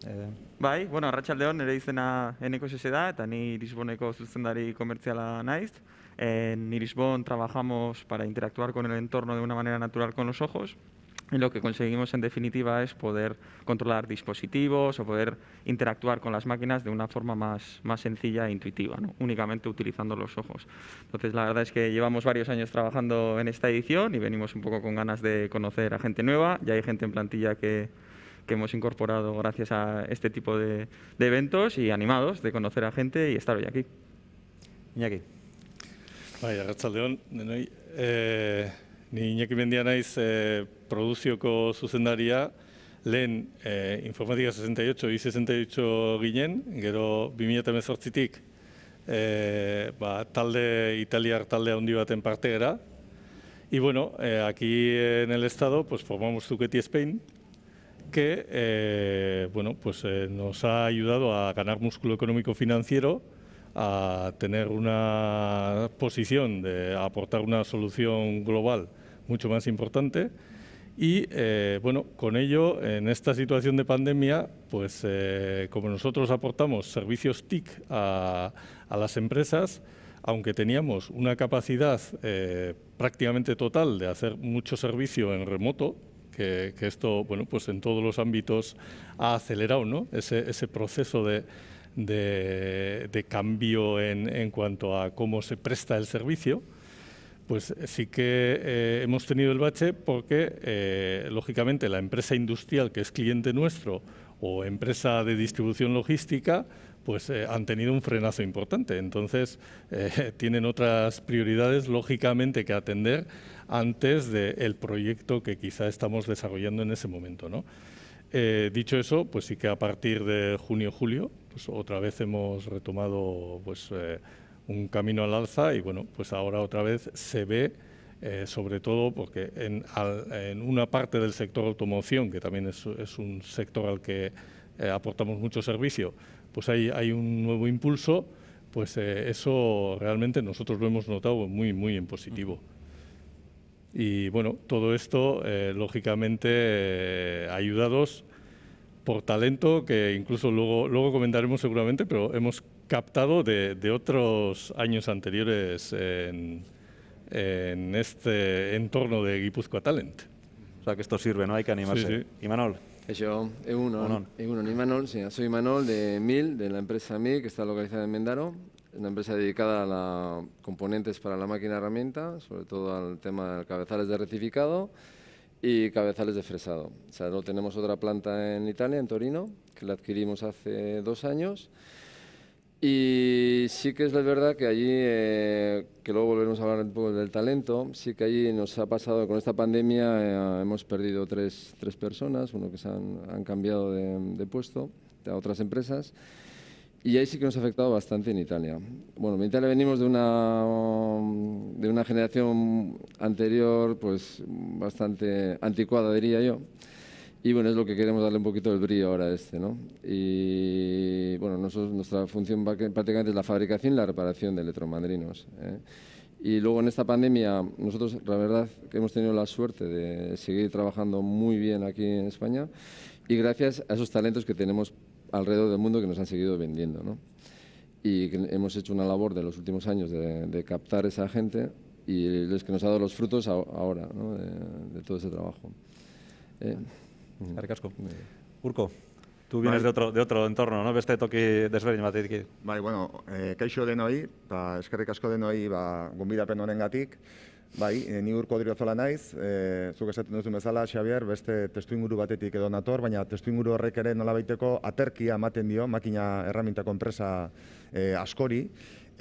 Bai, bueno, Rachel león eres en también eta ni su Sustendari comercial a Nice. En Irisbon trabajamos para interactuar con el entorno de una manera natural con los ojos y lo que conseguimos en definitiva es poder controlar dispositivos o poder interactuar con las máquinas de una forma más, más sencilla e intuitiva, únicamente utilizando los ojos. Entonces la verdad es que llevamos varios años trabajando en esta edición y venimos un poco con ganas de conocer a gente nueva, ya hay gente en plantilla que, que hemos incorporado gracias a este tipo de, eventos y animados de conocer a gente y estar hoy aquí. aquí. Bai, arratzaldeon, denoi. E, ni Iñaki Mendia naiz e, eh, produzioko zuzendaria, lehen e, informatika 68, y 68 ginen, gero 2018-tik Tal ba, talde, italiar talde handi baten parte Y bueno, aquí en el estado pues formamos Zucchetti Spain, que bueno, pues, nos ha ayudado a ganar músculo económico financiero a tener una posición de aportar una solución global mucho más importante. Y eh, bueno, con ello, en esta situación de pandemia, pues eh, como nosotros aportamos servicios TIC a, a, las empresas, aunque teníamos una capacidad eh, prácticamente total de hacer mucho servicio en remoto, que, que, esto, bueno, pues en todos los ámbitos ha acelerado ¿no? ese, ese proceso de, de, cambio en, cuanto a cómo se presta el servicio, pues sí que eh, hemos tenido el bache porque, eh, lógicamente, la empresa industrial que es cliente nuestro o empresa de distribución logística, pues eh, han tenido un frenazo importante. Entonces, tienen otras prioridades, lógicamente, que atender antes del proyecto que quizá estamos desarrollando en ese momento. Eh, dicho eso, pues sí que a partir de junio-julio, pues otra vez hemos retomado pues, eh, un camino al alza y bueno, pues ahora otra vez se ve, eh, sobre todo porque en, una parte del sector automoción, que también es, un sector al que aportamos mucho servicio, pues hay, hay un nuevo impulso, pues eso realmente nosotros lo hemos notado muy, muy en positivo. Y bueno, todo esto, eh, lógicamente, eh, ayudados por talento, que incluso luego, luego comentaremos seguramente, pero hemos captado de, de otros años anteriores en, en, este entorno de Guipúzcoa Talent. O sea que esto sirve, ¿no? Hay que animarse. Sí, sí. Y Manol. Yo, E1, Imanol, sí, soy Manol de MIL, de la empresa MIL, que está localizada en Mendaro, una empresa dedicada a la, componentes para la máquina herramienta, sobre todo al tema de cabezales de rectificado y cabezales de fresado. O sea, tenemos otra planta en Italia, en Torino, que la adquirimos hace dos años. Y sí que es verdad que allí, eh, que luego volveremos a hablar un poco del talento, sí que allí nos ha pasado, con esta pandemia eh, hemos perdido tres, tres, personas, uno que se han, cambiado de, de puesto a otras empresas. Y ahí sí que nos ha afectado bastante en Italia. Bueno, en Italia venimos de una, de una generación anterior, pues bastante anticuada, diría yo. Y bueno, es lo que queremos darle un poquito de brillo ahora a este, ¿no? Y bueno, nosotros, nuestra función prácticamente es la fabricación y la reparación de electromandrinos. ¿eh? Y luego en esta pandemia, nosotros la verdad que hemos tenido la suerte de seguir trabajando muy bien aquí en España y gracias a esos talentos que tenemos alrededor del mundo que nos han seguido vendiendo. ¿no? Y hemos hecho una labor de los últimos años de, de captar esa gente y es que nos ha dado los frutos ahora ¿no? de, todo ese trabajo. Eh, Arcasco. Urco, Tú vienes de, otro, de otro entorno, no? Beste toki desberdin batetik. Bai, bueno, eh, keixo denoi, de eskerrik asko denoi ba, gumbidapen en gatik, Bai, eh, ni urko diriozola naiz, e, zuk esaten duzun bezala, Xavier, beste testu inguru batetik edo nator, baina testu inguru horrek ere nola baiteko aterkia ematen dio, makina erramintako enpresa eh, askori,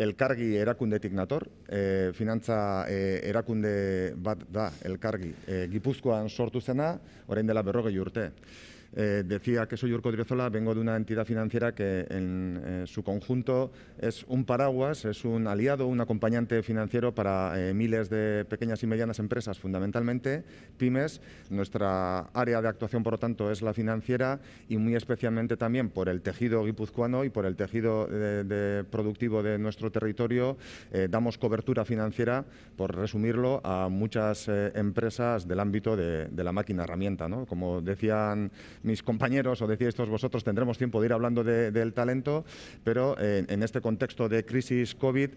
elkargi erakundetik nator, e, finantza e, erakunde bat da, elkargi, e, gipuzkoan sortu zena, orain dela berrogei urte. Eh, decía que soy Urco Driozola, vengo de una entidad financiera que en eh, su conjunto es un paraguas, es un aliado, un acompañante financiero para eh, miles de pequeñas y medianas empresas, fundamentalmente pymes. Nuestra área de actuación, por lo tanto, es la financiera y muy especialmente también por el tejido guipuzcoano y por el tejido productivo de nuestro territorio. damos cobertura financiera, por resumirlo, a muchas empresas del ámbito de, la máquina herramienta. Como decían mis compañeros o decía estos vosotros, tendremos tiempo de ir hablando del talento, pero eh, en este contexto de crisis COVID,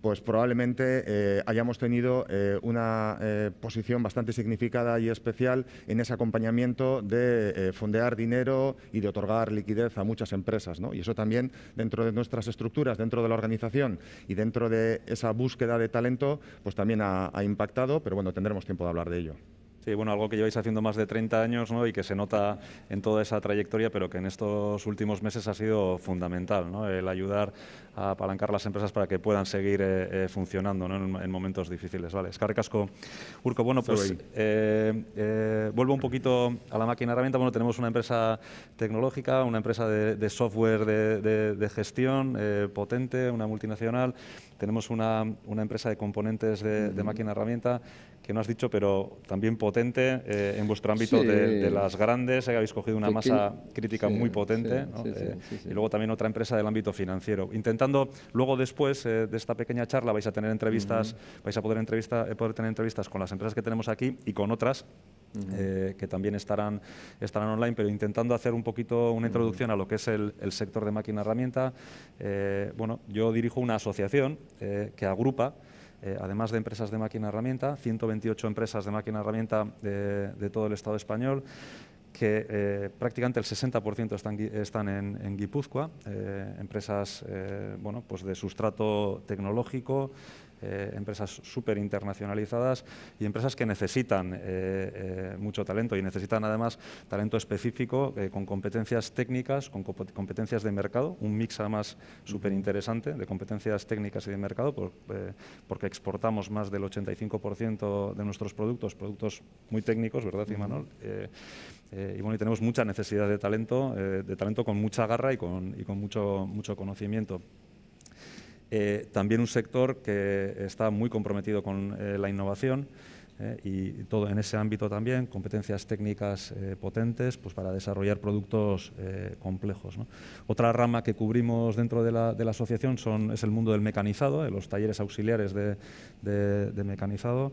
pues probablemente eh, hayamos tenido eh, una posición bastante significada y especial en ese acompañamiento de fondear dinero y de otorgar liquidez a muchas empresas. Y eso también dentro de nuestras estructuras, dentro de la organización y dentro de esa búsqueda de talento, pues también ha, ha impactado, pero bueno, tendremos tiempo de hablar de ello. Sí, bueno, algo que lleváis haciendo más de 30 años y que se nota en toda esa trayectoria, pero que en estos últimos meses ha sido fundamental, ¿no? el ayudar a apalancar las empresas para que puedan seguir eh, eh, funcionando en, momentos difíciles. Vale, Escarcasco, Urco, bueno, pues eh, vuelvo un poquito a la máquina herramienta. Bueno, tenemos una empresa tecnológica, una empresa de, software de, gestión potente, una multinacional. Tenemos una, empresa de componentes de, de máquina herramienta que no has dicho, pero también potente eh, en vuestro ámbito de, las grandes, eh, habéis cogido una masa crítica muy potente, eh, y luego también otra empresa del ámbito financiero. Intentando, luego después de esta pequeña charla vais a tener entrevistas, vais a poder, poder tener entrevistas con las empresas que tenemos aquí y con otras que también estarán, estarán online, pero intentando hacer un poquito una introducción a lo que es el, sector de máquina herramienta. bueno, yo dirijo una asociación que agrupa eh, además de empresas de máquina herramienta, 128 empresas de máquina herramienta de, todo el Estado español, que eh, prácticamente el 60% están, en, Guipúzcoa, eh, empresas pues de sustrato tecnológico, eh, empresas súper internacionalizadas y empresas que necesitan eh, eh, mucho talento y necesitan además talento específico con competencias técnicas, con competencias de mercado, un mix además súper interesante de competencias técnicas y de mercado porque exportamos más del 85% de nuestros productos, productos muy técnicos, ¿verdad, Imanol? y bueno, y tenemos mucha necesidad de talento, de talento con mucha garra y con, y mucho, mucho conocimiento. Eh, también un sector que está muy comprometido con eh, la innovación eh, y todo en ese ámbito también, competencias técnicas potentes pues para desarrollar productos complejos. Otra rama que cubrimos dentro de la, asociación son, es el mundo del mecanizado, los talleres auxiliares de, mecanizado.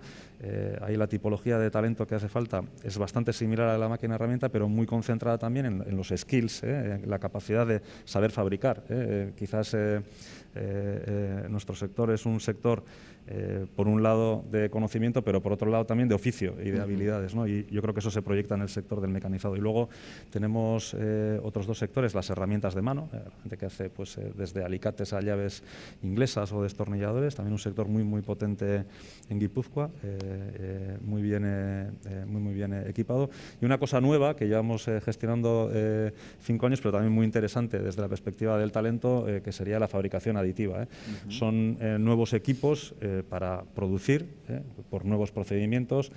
ahí la tipología de talento que hace falta es bastante similar a la máquina herramienta, pero muy concentrada también en, los skills, en la capacidad de saber fabricar. quizás eh, eh, nuestro sector es un sector, eh, por un lado, de conocimiento, pero por otro lado también de oficio y de habilidades. Y yo creo que eso se proyecta en el sector del mecanizado. Y luego tenemos otros dos sectores, las herramientas de mano, que hace pues, desde alicates a llaves inglesas o destornilladores, también un sector muy, muy potente en Guipúzcoa, muy, bien, muy, muy bien equipado. Y una cosa nueva que llevamos gestionando cinco años, pero también muy interesante desde la perspectiva del talento, que sería la fabricación ¿eh? Son eh, nuevos equipos eh, para producir por nuevos procedimientos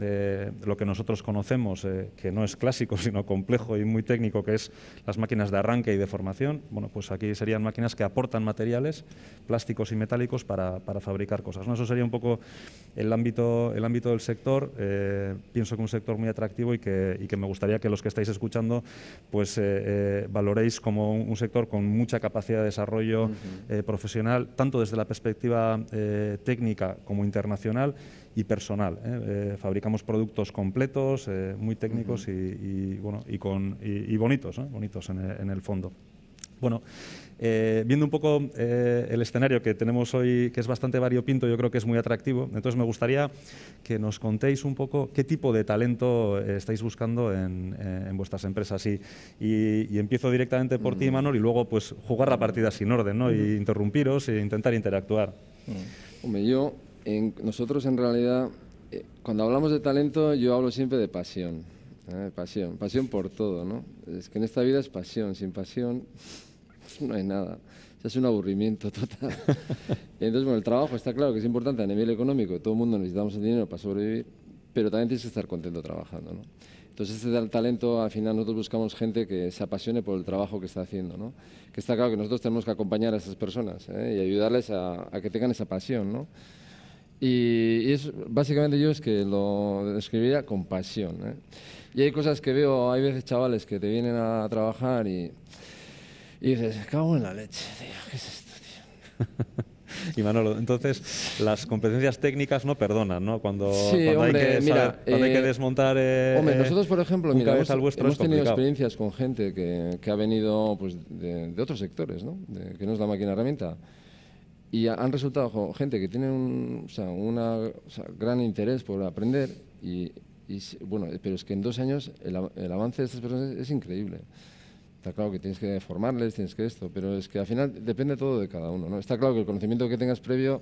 eh, lo que nosotros conocemos, eh, que no es clásico, sino complejo y muy técnico, que es las máquinas de arranque y de formación. Bueno, pues aquí serían máquinas que aportan materiales plásticos y metálicos para, fabricar cosas. ¿no? Eso sería un poco el ámbito, el ámbito del sector. Eh, pienso que un sector muy atractivo y que, me gustaría que los que estáis escuchando pues eh, valoréis como un, sector con mucha capacidad de desarrollo profesional, tanto desde la perspectiva técnica como internacional y personal. ¿eh? Eh, fabricamos productos completos, eh, muy técnicos y, bueno, y, con, y, bonitos, bonitos en el, fondo. Bueno, viendo un poco el escenario que tenemos hoy, que es bastante variopinto, yo creo que es muy atractivo. Entonces me gustaría que nos contéis un poco qué tipo de talento estáis buscando en, en vuestras empresas. Y, y, empiezo directamente por ti, mm. Manol, y luego pues jugar la partida sin orden, ¿no? Y interrumpiros e intentar interactuar. Mm. Hombre, yo nosotros en realidad, eh, cuando hablamos de talento, yo hablo siempre de pasión. ¿eh? Pasión, pasión por todo, ¿no? Es que en esta vida es pasión, sin pasión pues, no hay nada. se hace es un aburrimiento total. Entonces, bueno, el trabajo está claro que es importante a nivel económico, todo el mundo necesitamos el dinero para sobrevivir, pero también tienes que estar contento trabajando, ¿no? Entonces, este talento, al final, nosotros buscamos gente que se apasione por el trabajo que está haciendo, ¿no? Que está claro que nosotros tenemos que acompañar a esas personas ¿eh? y ayudarles a, a que tengan esa pasión, ¿no? Y es, básicamente yo es que lo describiría con pasión. ¿eh? Y hay cosas que veo, hay veces chavales que te vienen a trabajar y, dices, cago en la leche, tío, ¿qué es esto, Y Manolo, entonces las competencias técnicas no perdonan, ¿no? Cuando, sí, cuando, hay, que mira, cuando hay, que eh, desmontar. Eh, hombre, nosotros, por ejemplo, mira, hemos, tenido experiencias con gente que, ha venido pues, de, otros sectores, ¿no? que no es la máquina herramienta y han resultado gente que tiene un gran interés por aprender y, bueno, pero es que en dos años el, avance de estas personas es, increíble. Está claro que tienes que formarles, tienes que esto, pero es que al final depende todo de cada uno. ¿no? Está claro que el conocimiento que tengas previo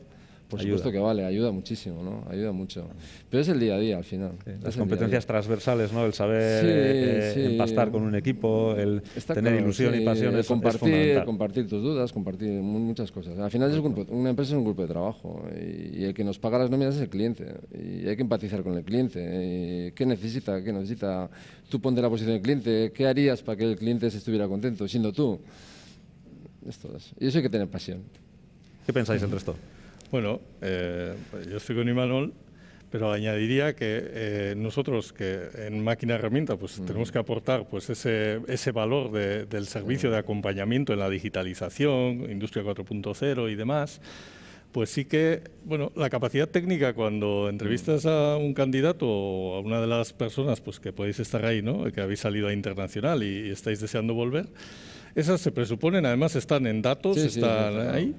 por supuesto que vale, ayuda muchísimo, ¿no? Ayuda mucho. Pero es el día a día al final. las competencias transversales, ¿no? El saber eh, empastar con un equipo, el tener ilusión y pasión es, compartir, compartir tus dudas, compartir muchas cosas. Al final es un grupo, una empresa es un grupo de trabajo y, el que nos paga las nóminas es el cliente y hay que empatizar con el cliente. ¿Qué necesita? ¿Qué necesita? Tú ponte la posición del cliente. ¿Qué harías para que el cliente estuviera contento siendo tú? Es Y eso hay que tener pasión. ¿Qué pensáis entre resto? Bueno, eh, yo estoy con Imanol, pero añadiría que eh, nosotros que en máquina herramienta pues tenemos que aportar pues ese, ese valor del servicio de acompañamiento en la digitalización, industria 4.0 y demás, pues sí que, bueno, la capacidad técnica cuando entrevistas a un candidato o a una de las personas pues, que podéis estar ahí, ¿no? que habéis salido a internacional y, estáis deseando volver, esas se presuponen, además están en datos, están ahí.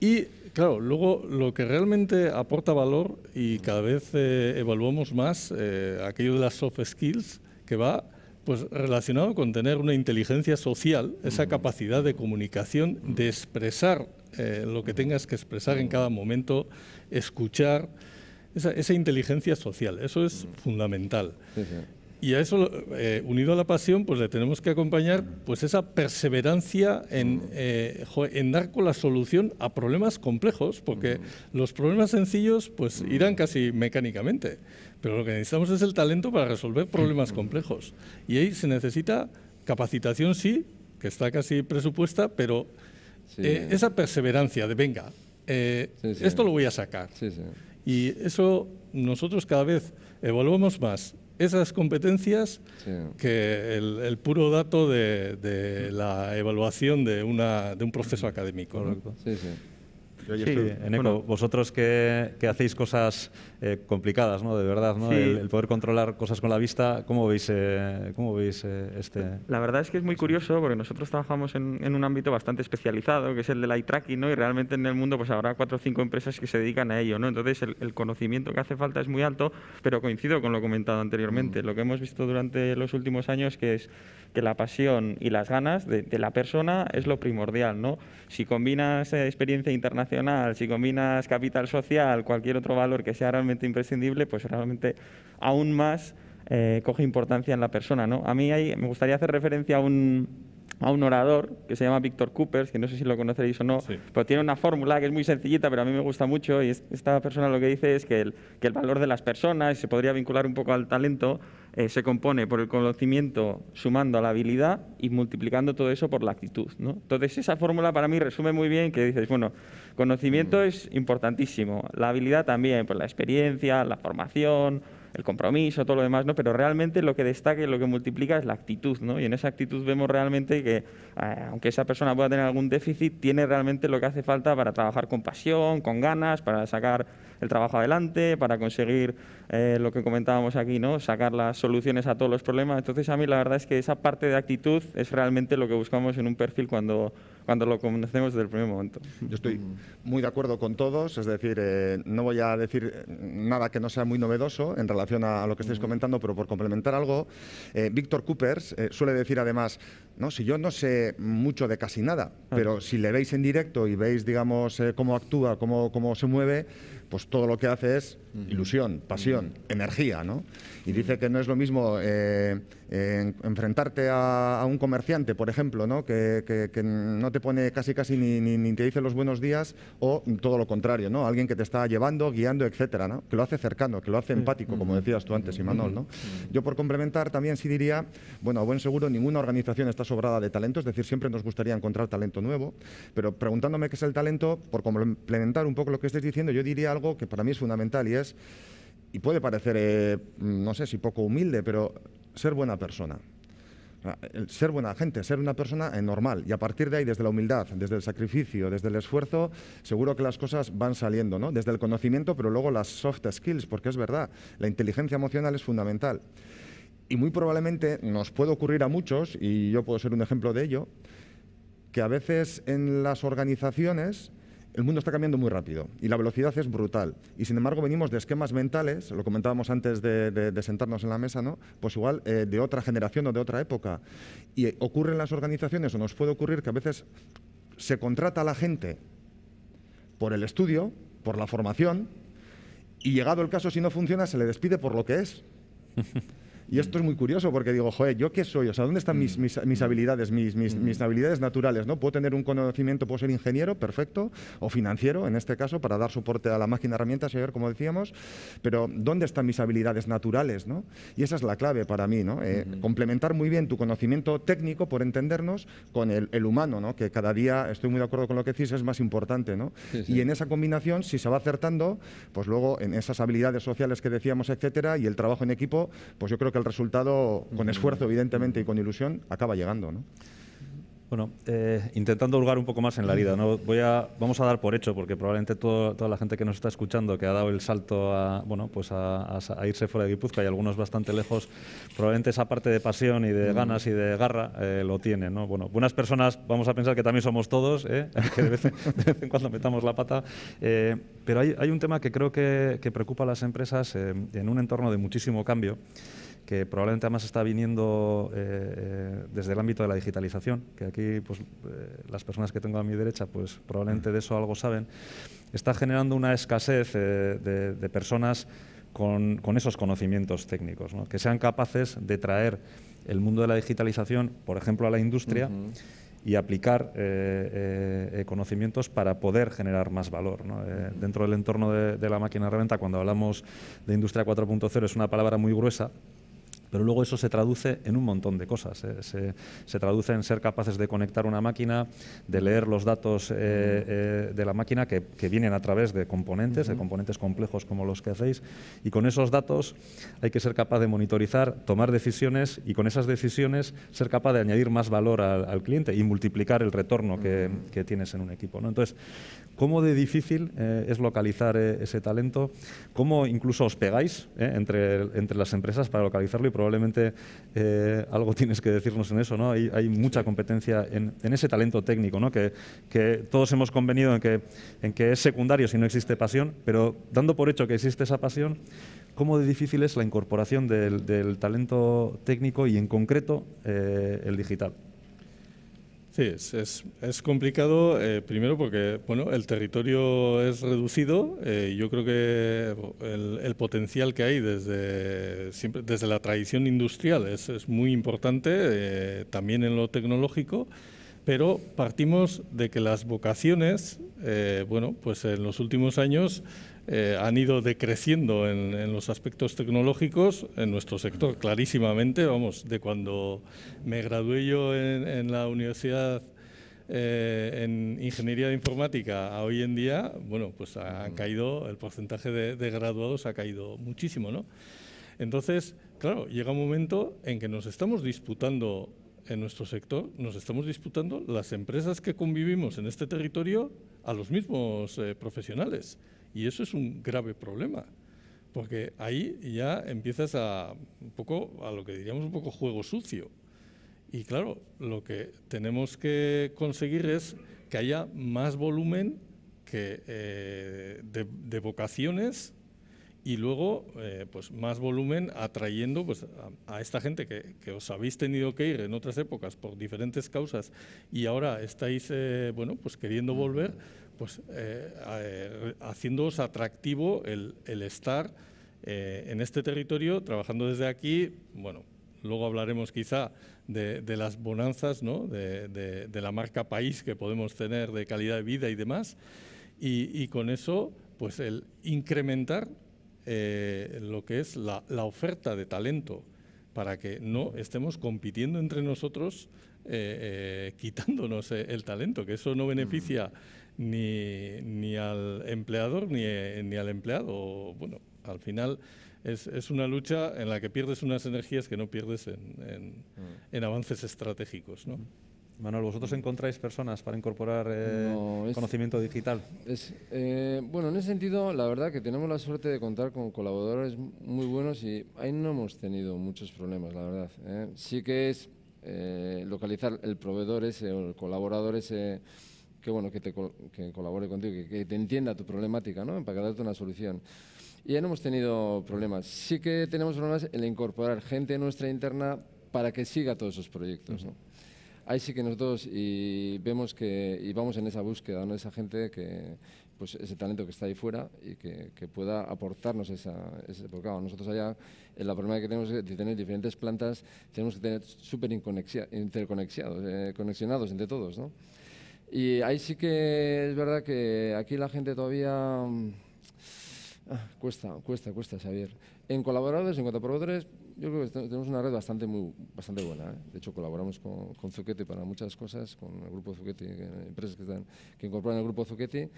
Y Claro, luego lo que realmente aporta valor y cada vez eh, evaluamos más eh, aquello de las soft skills que va pues relacionado con tener una inteligencia social, esa capacidad de comunicación, de expresar eh, lo que tengas que expresar en cada momento, escuchar, esa, inteligencia social, eso es fundamental. Y a eso, eh, unido a la pasión, pues le tenemos que acompañar pues esa perseverancia en, eh, en dar con la solución a problemas complejos, porque los problemas sencillos pues irán casi mecánicamente, pero lo que necesitamos es el talento para resolver problemas complejos. Y ahí se necesita capacitación, sí, que está casi presupuesta, pero eh, esa perseverancia de, venga, esto lo voy a sacar. Y eso nosotros cada vez evaluamos más esas competencias que el, puro dato de, la evaluación de, un proceso académico. Sí, sí. en eco, vosotros que, que, hacéis cosas eh, complicadas, ¿no? De verdad, El, poder controlar cosas con la vista. ¿Cómo veis, eh, veis eh, este...? La verdad es que es muy curioso porque nosotros trabajamos en, un ámbito bastante especializado, que es el del eye tracking, ¿no? Y realmente en el mundo pues habrá cuatro o cinco empresas que se dedican a ello, ¿no? Entonces el, conocimiento que hace falta es muy alto, pero coincido con lo comentado anteriormente. Mm. Lo que hemos visto durante los últimos años que es que la pasión y las ganas de, la persona es lo primordial, ¿no? Si combinas experiencia internacional, si combinas capital social, cualquier otro valor que sea ahora imprescindible, pues realmente aún más eh, coge importancia en la persona. ¿no? A mí me gustaría hacer referencia a un, a un orador que se llama Víctor Cooper, que no sé si lo conoceréis o no, pero tiene una fórmula que es muy sencillita, pero a mí me gusta mucho y esta persona lo que dice es que el, valor de las personas, se podría vincular un poco al talento, eh, se compone por el conocimiento sumando a la habilidad y multiplicando todo eso por la actitud. Entonces esa fórmula para mí resume muy bien que dices, bueno, conocimiento mm. es importantísimo, la habilidad también, pues la experiencia, la formación, el compromiso, todo lo demás, ¿no? Pero realmente lo que destaca y lo que multiplica es la actitud, ¿no? Y en esa actitud vemos realmente que, eh, aunque esa persona pueda tener algún déficit, tiene realmente lo que hace falta para trabajar con pasión, con ganas, para sacar el trabajo adelante, para conseguir eh, lo que comentábamos aquí, ¿no? sacar las soluciones a todos los problemas. Entonces a mí la verdad es que esa parte de actitud es realmente lo que buscamos en un perfil cuando, cuando lo conocemos desde el primer momento. Yo estoy mm. muy de acuerdo con todos, es decir, eh, no voy a decir eh, nada que no sea muy novedoso en relación a, lo que estáis mm. comentando, pero por complementar algo, Víctor Coopers suele decir además, no, si yo no sé mucho de casi nada, ah. pero si le veis en directo y veis, digamos, cómo actúa, cómo, cómo se mueve, pues todo lo que hace es ilusión, pasión, energía, ¿no? Y dice que no es lo mismo eh, eh, enfrentarte a, un comerciante, por ejemplo, ¿no? Que, no te pone casi casi ni, te dice los buenos días o todo lo contrario, ¿no? Alguien que te está llevando, guiando, etcétera, ¿no? Que lo hace cercano, que lo hace empático, como decías tú antes, Imanol, ¿no? Yo por complementar también sí diría, bueno, a buen seguro ninguna organización está sobrada de talento, es decir, siempre nos gustaría encontrar talento nuevo, pero preguntándome qué es el talento, por complementar un poco lo que estés diciendo, yo diría algo que para mí es fundamental y es y puede parecer, eh, no sé si poco humilde, pero ser buena persona. ser buena gente, ser una persona eh, normal. Y a partir de ahí, desde la humildad, desde el sacrificio, desde el esfuerzo, seguro que las cosas van saliendo, ¿no? Desde el conocimiento, pero luego las soft skills, porque es verdad, la inteligencia emocional es fundamental. Y muy probablemente nos puede ocurrir a muchos, y yo puedo ser un ejemplo de ello, que a veces en las organizaciones el mundo está cambiando muy rápido y la velocidad es brutal. Y sin embargo venimos de esquemas mentales, lo comentábamos antes de, sentarnos en la mesa, ¿no? Pues igual eh, de otra generación o de otra época. Y ocurren ocurre en las organizaciones o nos puede ocurrir que a veces se contrata a la gente por el estudio, por la formación, y llegado el caso, si no funciona, se le despide por lo que es. Y esto es muy curioso porque digo, joder, ¿yo qué soy? O sea, ¿dónde están mis, mm. mis, habilidades, mis, mm. mis, habilidades naturales? ¿no? Puedo tener un conocimiento, puedo ser ingeniero, perfecto, o financiero, en este caso, para dar soporte a la máquina herramienta herramientas, ver, como decíamos, pero ¿dónde están mis habilidades naturales? ¿no? Y esa es la clave para mí, ¿no? Eh, mm. Complementar muy bien tu conocimiento técnico, por entendernos, con el, humano, ¿no? Que cada día, estoy muy de acuerdo con lo que decís, es más importante, ¿no? Y en esa combinación, si se va acertando, pues luego en esas habilidades sociales que decíamos, etcétera, y el trabajo en equipo, pues yo creo que el resultado, con esfuerzo evidentemente y con ilusión, acaba llegando. ¿no? Bueno, eh, intentando hurgar un poco más en la vida, ¿no? Voy a, vamos a dar por hecho, porque probablemente toda la gente que nos está escuchando, que ha dado el salto a, bueno, pues a, irse fuera de Guipúzcoa y algunos bastante lejos, probablemente esa parte de pasión y de ganas y de garra eh, lo tiene, ¿no? Bueno, buenas personas, vamos a pensar que también somos todos, ¿eh? que de vez, en, cuando metamos la pata, pero hay, un tema que creo que preocupa a las empresas en un entorno de muchísimo cambio que probablemente además está viniendo eh, eh, desde el ámbito de la digitalización, que aquí pues, eh, las personas que tengo a mi derecha pues probablemente de eso algo saben, está generando una escasez de, personas con, esos conocimientos técnicos, que sean capaces de traer el mundo de la digitalización, por ejemplo, a la industria. y aplicar conocimientos para poder generar más valor. dentro del entorno de, de, la máquina de reventa, cuando hablamos de industria 4.0, es una palabra muy gruesa, pero luego eso se traduce en un montón de cosas. ¿eh? Se, traduce en ser capaces de conectar una máquina, de leer los datos eh, eh, de la máquina que, vienen a través de componentes, de componentes complejos como los que hacéis, y con esos datos hay que ser capaz de monitorizar, tomar decisiones y con esas decisiones ser capaz de añadir más valor al, cliente y multiplicar el retorno que, tienes en un equipo. Entonces, ¿cómo de difícil es localizar ese talento? ¿Cómo incluso os pegáis entre, entre las empresas para localizarlo probablemente eh, algo tienes que decirnos en eso, ¿no? Hay, mucha competencia en, ese talento técnico, ¿no? Que, todos hemos convenido en que, es secundario si no existe pasión, pero dando por hecho que existe esa pasión, ¿cómo de difícil es la incorporación del, talento técnico y en concreto eh, el digital? Sí, es, es, complicado, eh, primero porque bueno, el territorio es reducido. Eh, yo creo que el, potencial que hay desde, siempre, desde la tradición industrial es, es muy importante, eh, también en lo tecnológico pero partimos de que las vocaciones, eh, bueno, pues en los últimos años eh, han ido decreciendo en, los aspectos tecnológicos en nuestro sector, clarísimamente, vamos, de cuando me gradué yo en, la universidad eh, en ingeniería de informática a hoy en día, bueno, pues ha caído, el porcentaje de, de graduados ha caído muchísimo, ¿no? Entonces, claro, llega un momento en que nos estamos disputando en nuestro sector nos estamos disputando las empresas que convivimos en este territorio a los mismos eh, profesionales. Y eso es un grave problema, porque ahí ya empiezas a un poco, a lo que diríamos un poco juego sucio. Y claro, lo que tenemos que conseguir es que haya más volumen que, eh, de vocaciones y luego eh, pues más volumen atrayendo pues, a, esta gente que, os habéis tenido que ir en otras épocas por diferentes causas y ahora estáis eh, bueno pues queriendo mm. volver pues eh, eh, haciéndoos atractivo el, estar en este territorio trabajando desde aquí bueno luego hablaremos quizá de, las bonanzas de, la marca país que podemos tener de calidad de vida y demás y, y con eso pues el incrementar eh, lo que es la, oferta de talento para que no estemos compitiendo entre nosotros eh, eh, quitándonos el talento, que eso no mm. beneficia ni, al empleador ni, al empleado. Bueno, al final es, una lucha en la que pierdes unas energías que no pierdes en, mm. avances estratégicos. ¿no? Mm. Manuel, ¿vosotros encontráis personas para incorporar eh, conocimiento digital? Eh, bueno, en ese sentido, la verdad que tenemos la suerte de contar con colaboradores muy buenos y ahí no hemos tenido muchos problemas, la verdad. ¿eh? Sí que es localizar el proveedor ese o el colaborador ese que, bueno, que, te, que colabore contigo, que, te entienda tu problemática, ¿no? para darte una solución. Y ahí no hemos tenido problemas. Sí que tenemos problemas en incorporar gente nuestra interna para que siga todos esos proyectos. ¿no? ahí sí que nosotros y vemos que y vamos en esa búsqueda, ¿no? esa gente que pues ese talento que está ahí fuera y que, pueda aportarnos ese, porque nosotros allá en eh, la problema que tenemos de tener diferentes plantas, tenemos que tener súper interconexionados eh, conexionados entre todos, ¿no? Y ahí sí que es verdad que aquí la gente todavía mm, ah, cuesta, cuesta, cuesta, Xavier. En colaboradores, en cuanto a proveedores, yo creo que este, tenemos una red bastante, muy, bastante buena. ¿eh? De hecho, colaboramos con, con, Zuquete para muchas cosas, con el grupo Zuquete, empresas que, están, que incorporan el grupo Zuquete.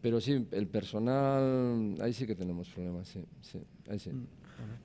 Pero sí, el personal, ahí sí que tenemos problemas, sí, sí, ahí sí. Mm.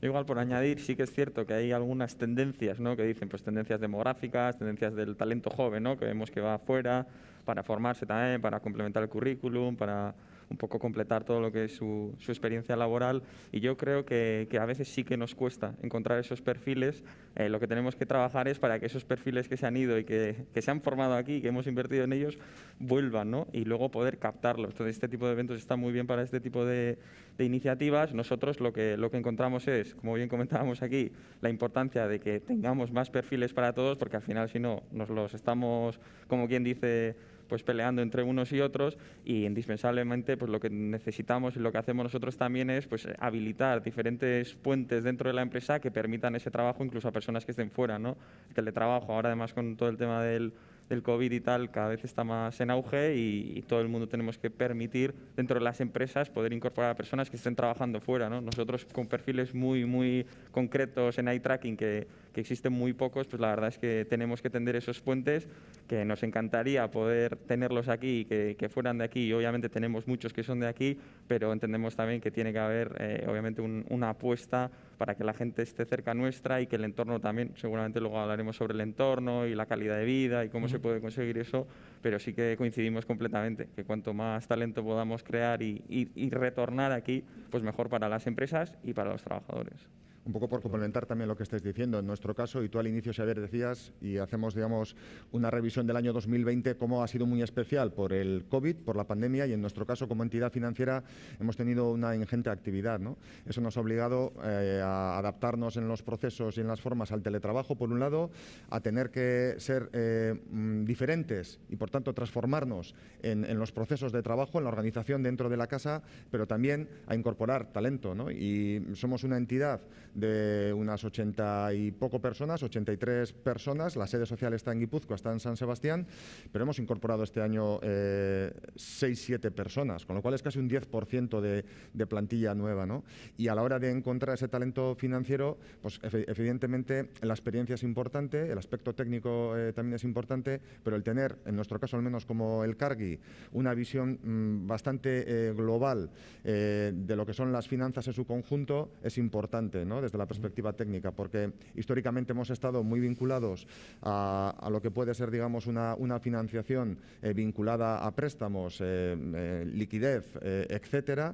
Igual por añadir, sí que es cierto que hay algunas tendencias, ¿no? Que dicen, pues tendencias demográficas, tendencias del talento joven, ¿no? Que vemos que va afuera para formarse también, para complementar el currículum, para un poco completar todo lo que es su, experiencia laboral. Y yo creo que, a veces sí que nos cuesta encontrar esos perfiles. Eh, lo que tenemos que trabajar es para que esos perfiles que se han ido y que, se han formado aquí, que hemos invertido en ellos, vuelvan ¿no? y luego poder captarlos. Entonces, este tipo de eventos está muy bien para este tipo de, iniciativas. Nosotros lo que, lo que encontramos es, como bien comentábamos aquí, la importancia de que tengamos más perfiles para todos, porque al final, si no, nos los estamos, como quien dice, pues peleando entre unos y otros y indispensablemente pues lo que necesitamos y lo que hacemos nosotros también es pues habilitar diferentes puentes dentro de la empresa que permitan ese trabajo incluso a personas que estén fuera, ¿no? El teletrabajo ahora además con todo el tema del del COVID y tal cada vez está más en auge y, todo el mundo tenemos que permitir dentro de las empresas poder incorporar a personas que estén trabajando fuera. ¿no? Nosotros con perfiles muy, muy concretos en eye tracking que que existen muy pocos, pues la verdad es que tenemos que tender esos puentes, que nos encantaría poder tenerlos aquí y que, fueran de aquí. Y obviamente tenemos muchos que son de aquí, pero entendemos también que tiene que haber, eh, obviamente, una apuesta para que la gente esté cerca nuestra y que el entorno también, seguramente luego hablaremos sobre el entorno y la calidad de vida y cómo se puede conseguir eso, pero sí que coincidimos completamente, que cuanto más talento podamos crear y retornar aquí, pues mejor para las empresas y para los trabajadores un poco por complementar también lo que estáis diciendo, en nuestro caso, y tú al inicio, Xavier, decías, y hacemos, digamos, una revisión del año 2020, cómo ha sido muy especial por el COVID, por la pandemia, y en nuestro caso, como entidad financiera, hemos tenido una ingente actividad. Eso nos ha obligado eh, a adaptarnos en los procesos y en las formas al teletrabajo, por un lado, a tener que ser eh, mm, diferentes y, por tanto, transformarnos en, los procesos de trabajo, en la organización dentro de la casa, pero también a incorporar talento. Y somos una entidad de unas 80 y poco personas, 83 personas. La sede social está en Guipúzcoa, está en San Sebastián, pero hemos incorporado este año eh, 6-7 personas, con lo cual es casi un 10% de, plantilla nueva. ¿no? Y a la hora de encontrar ese talento financiero, pues evidentemente la experiencia es importante, el aspecto técnico eh, también es importante, pero el tener, en nuestro caso al menos como el Cargi, una visión mm, bastante eh, global eh, de lo que son las finanzas en su conjunto es importante. ¿no? desde la perspectiva técnica, porque históricamente hemos estado muy vinculados a, lo que puede ser, digamos, una, financiación eh, vinculada a préstamos, eh, eh, liquidez, etcétera,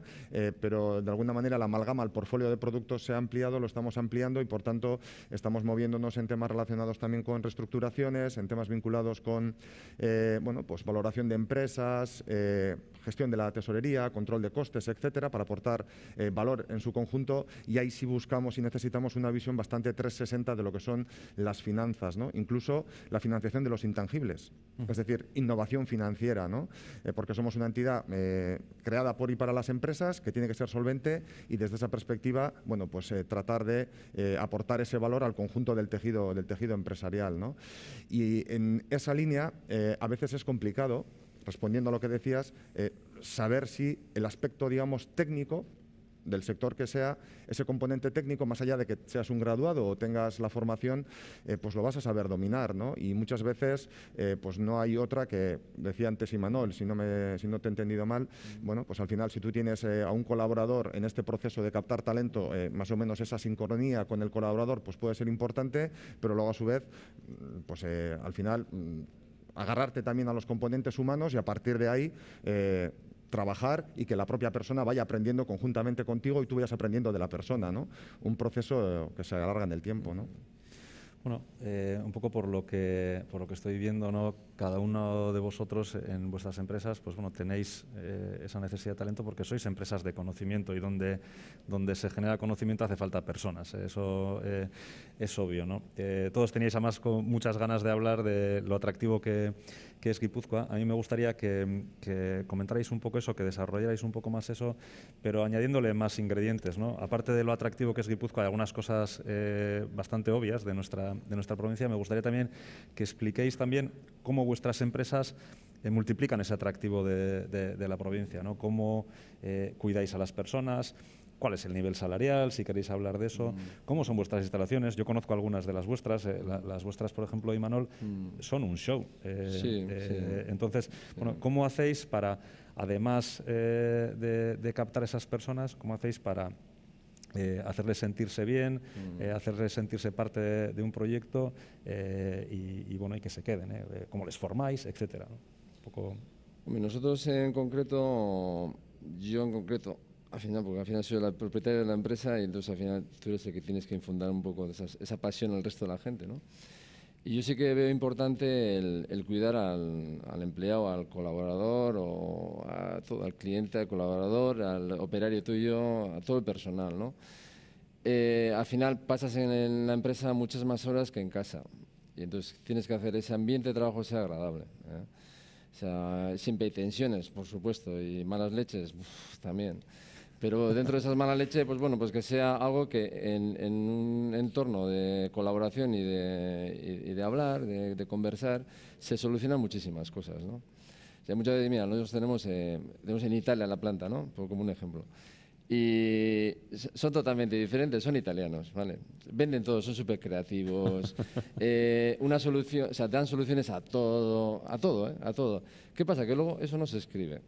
pero de alguna manera la amalgama, el portfolio de productos se ha ampliado, lo estamos ampliando y por tanto estamos moviéndonos en temas relacionados también con reestructuraciones, en temas vinculados con bueno, pues valoración de empresas gestión de la tesorería, control de costes, etcétera, para aportar eh, valor en su conjunto. Y ahí sí buscamos y necesitamos una visión bastante 360 de lo que son las finanzas, ¿no? incluso la financiación de los intangibles, es decir, innovación financiera, ¿no? Eh, porque somos una entidad eh, creada por y para las empresas que tiene que ser solvente y desde esa perspectiva, bueno, pues tratar de aportar ese valor al conjunto del tejido, del tejido empresarial. Y en esa línea a veces es complicado respondiendo a lo que decías, eh, saber si el aspecto, digamos, técnico del sector que sea, ese componente técnico, más allá de que seas un graduado o tengas la formación, eh, pues lo vas a saber dominar, Y muchas veces, eh, pues no hay otra que, decía antes Imanol, si no, si no te he entendido mal, mm. bueno, pues al final si tú tienes a un colaborador en este proceso de captar talento, más o menos esa sincronía con el colaborador, pues puede ser importante, pero luego a su vez, mm, pues al final mm, agarrarte también a los componentes humanos y a partir de ahí eh, trabajar y que la propia persona vaya aprendiendo conjuntamente contigo y tú vayas aprendiendo de la persona, Un proceso eh, que se alarga en el tiempo, ¿no? Eh, un poco por lo que lo que estoy viendo, ¿no? Cada uno de vosotros en vuestras empresas, pues bueno, tenéis eh, esa necesidad de talento porque sois empresas de conocimiento y donde, donde se genera conocimiento hace falta personas. Eh, eso es obvio, ¿no? todos teníais además muchas ganas de hablar de lo atractivo que que es Guipúzcoa. A mí me gustaría que, comentarais un poco eso, que desarrollarais un poco más eso, pero añadiéndole más ingredientes. ¿no? Aparte de lo atractivo que es Guipúzcoa, y algunas cosas eh, bastante obvias de nuestra, de nuestra provincia, me gustaría también que expliquéis también cómo vuestras empresas eh, multiplican ese atractivo de, la provincia, ¿no? cómo eh, cuidáis a las personas, cuál es el nivel salarial, si queréis hablar de eso, mm. cómo son vuestras instalaciones. Yo conozco algunas de las vuestras, eh, las vuestras, por ejemplo, Imanol, manol mm. son un show. Eh, eh, sí, Entonces, bueno, ¿cómo hacéis para, además de, captar captar esas personas, cómo hacéis para hacerles sentirse bien, mm. hacerles sentirse parte de, un proyecto y, bueno, y que se queden, cómo les formáis, etcétera. ¿no? poco... Nosotros en concreto, yo en concreto, al final, porque al final soy la propietaria de la empresa y entonces al final tú eres el que tienes que infundar un poco de esa pasión al resto de la gente, ¿no? Y yo sí que veo importante el, cuidar al, empleado, al colaborador, o a todo, al cliente, al colaborador, al operario tuyo, a todo el personal, ¿no? Eh, al final pasas en, la empresa muchas más horas que en casa. Y entonces tienes que hacer ese ambiente de trabajo sea agradable. ¿eh? O sea, siempre hay tensiones, por supuesto, y malas leches también. Pero dentro de esas mala leche, pues bueno, pues que sea algo que en, un entorno de colaboración y de, hablar, de, conversar, se solucionan muchísimas cosas, ¿no? O sea, muchas veces, mira, nosotros tenemos, eh, en Italia la planta, ¿no? Por, como un ejemplo. Y son totalmente diferentes, son italianos, ¿vale? Venden todo, son súper creativos, eh, una solución, o sea, dan soluciones a todo, a todo, ¿eh? A todo. ¿Qué pasa? Que luego eso no se escribe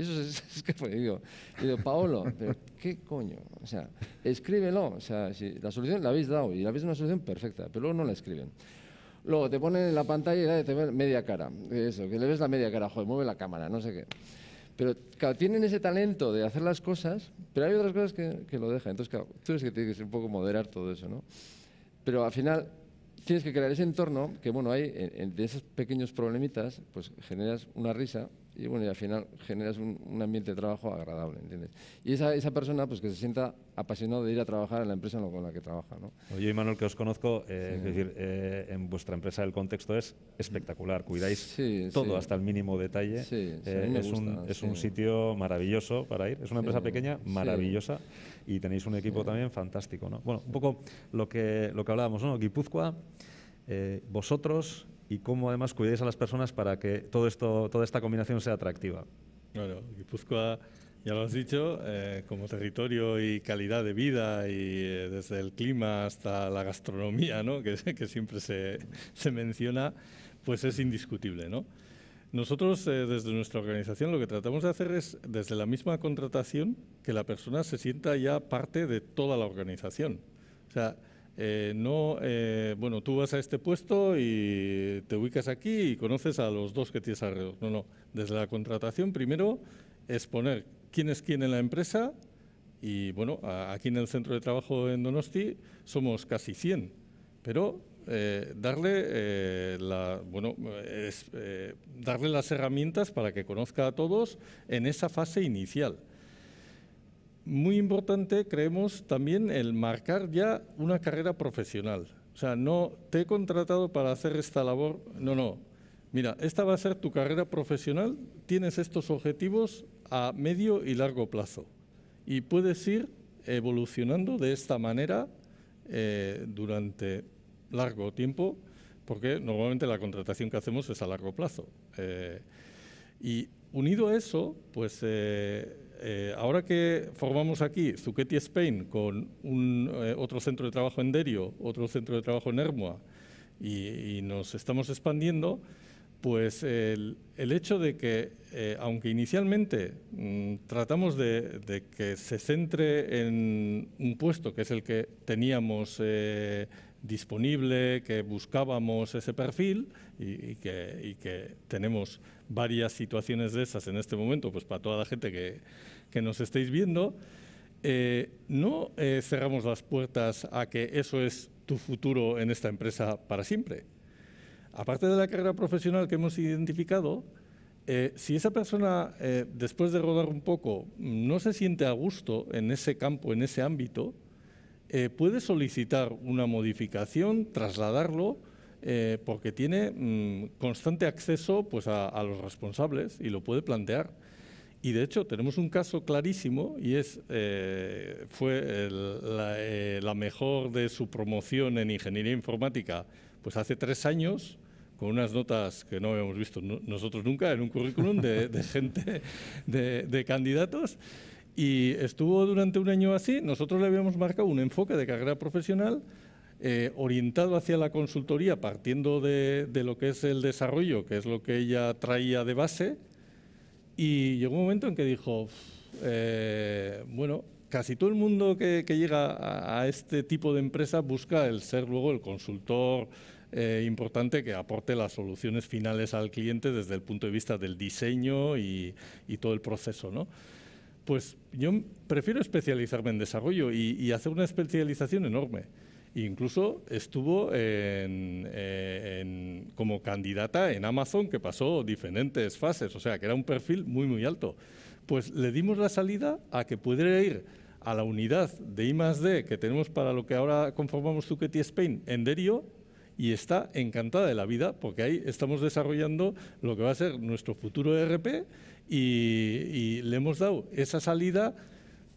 eso es, que fue, digo, digo, Paolo, pero ¿qué coño? O sea, escríbelo. O sea, si la solución la habéis dado y la habéis dado una solución perfecta, pero luego no la escriben. Luego te ponen en la pantalla y te ven media cara. Eso, que le ves la media cara, joder, mueve la cámara, no sé qué. Pero claro, tienen ese talento de hacer las cosas, pero hay otras cosas que, lo dejan. Entonces, claro, tú eres que tienes que ser un poco moderar todo eso, ¿no? Pero al final tienes que crear ese entorno que, bueno, hay de esos pequeños problemitas, pues generas una risa y bueno, al final generas un, ambiente de trabajo agradable, ¿entiendes? Y esa, esa, persona, pues que se sienta apasionado de ir a trabajar en la empresa con la que trabaja, ¿no? Oye, Manuel, que os conozco, eh, es decir, eh, en vuestra empresa el contexto es espectacular, cuidáis todo hasta el mínimo detalle. Eh, es, un, sitio maravilloso para ir, es una empresa pequeña maravillosa y tenéis un equipo también fantástico, ¿no? Bueno, un poco lo que, lo que hablábamos, ¿no? Guipúzcoa, vosotros, y cómo además cuidéis a las personas para que todo esto, toda esta combinación sea atractiva. Bueno, Guipúzcoa, ya lo has dicho, eh, como territorio y calidad de vida y eh, desde el clima hasta la gastronomía, ¿no? que, que siempre se, se, menciona, pues es indiscutible. ¿no? Nosotros eh, desde nuestra organización lo que tratamos de hacer es, desde la misma contratación, que la persona se sienta ya parte de toda la organización. O sea, no, bueno, tú vas a este puesto y te ubicas aquí y conoces a los dos que tienes alrededor. No, no. Desde la contratación, primero, es poner quién es quién en la empresa. Y bueno, aquí en el centro de trabajo de Donosti somos casi 100, pero eh, darle, eh, la, bueno, eh, darle las herramientas para que conozca a todos en esa fase inicial. Muy importante, creemos, también el marcar ya una carrera profesional. O sea, no te he contratado para hacer esta labor, no, no. Mira, esta va a ser tu carrera profesional, tienes estos objetivos a medio y largo plazo y puedes ir evolucionando de esta manera eh, durante largo tiempo, porque normalmente la contratación que hacemos es a largo plazo. Eh, y unido a eso, pues eh, eh, ahora que formamos aquí Zucchetti Spain con un, eh, otro centro de trabajo en Derio, otro centro de trabajo en Hermoa, y, nos estamos expandiendo, pues el, hecho de que, eh, aunque inicialmente mm, tratamos de, que se centre en un puesto que es el que teníamos disponible, que buscábamos ese perfil y, que, y, que, tenemos varias situaciones de esas en este momento, pues para toda la gente que, que nos estéis viendo, eh, no eh, cerramos las puertas a que eso es tu futuro en esta empresa para siempre. Aparte de la carrera profesional que hemos identificado, eh, si esa persona, después de rodar un poco, no se siente a gusto en ese campo, en ese ámbito, puede solicitar una modificación, trasladarlo, porque tiene mm, constante acceso pues, a los responsables y lo puede plantear. Y de hecho tenemos un caso clarísimo y es eh, fue eh, la, mejor de su promoción en ingeniería informática, pues hace tres años con unas notas que no habíamos visto nosotros nunca en un currículum de, gente, de, candidatos. Y estuvo durante un año así, nosotros le habíamos marcado un enfoque de carrera profesional eh, orientado hacia la consultoría, partiendo de, de, lo que es el desarrollo, que es lo que ella traía de base, y llegó un momento en que dijo, eh, bueno, casi todo el mundo que, llega a, este tipo de empresa busca el ser luego el consultor eh, importante que aporte las soluciones finales al cliente desde el punto de vista del diseño y, todo el proceso, ¿no? Pues yo prefiero especializarme en desarrollo y hacer una especialización enorme. Incluso estuvo eh, como candidata en Amazon, que pasó diferentes fases, o sea, que era un perfil muy, muy alto. Pues le dimos la salida a que pudiera ir a la unidad de I D que tenemos para lo que ahora conformamos Zucchetti Spain en Derio y está encantada de la vida porque ahí estamos desarrollando lo que va a ser nuestro futuro ERP y le hemos dado esa salida.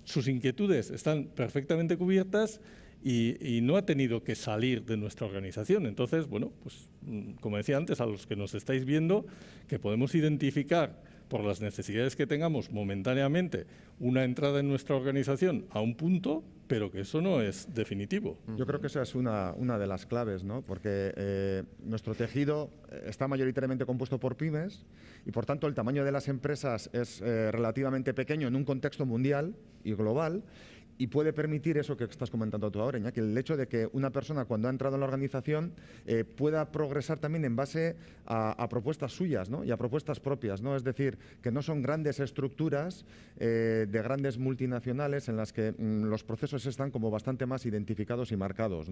Sus inquietudes están perfectamente cubiertas y, no ha tenido que salir de nuestra organización. Entonces, bueno, pues mm, como decía antes, a los que nos estáis viendo, que podemos identificar por las necesidades que tengamos momentáneamente una entrada en nuestra organización a un punto, pero que eso no es definitivo. Yo creo que esa es una, una de las claves, ¿no? porque eh, nuestro tejido eh, está mayoritariamente compuesto por pymes y por tanto el tamaño de las empresas es eh, relativamente pequeño en un contexto mundial y global y puede permitir eso que estás comentando tú ahora, que el hecho de que una persona cuando ha entrado en la organización eh, pueda progresar también en base a, propuestas suyas ¿no? y a propuestas propias. ¿no? Es decir, que no son grandes estructuras eh, de grandes multinacionales en las que mm, los procesos están como bastante más identificados y marcados.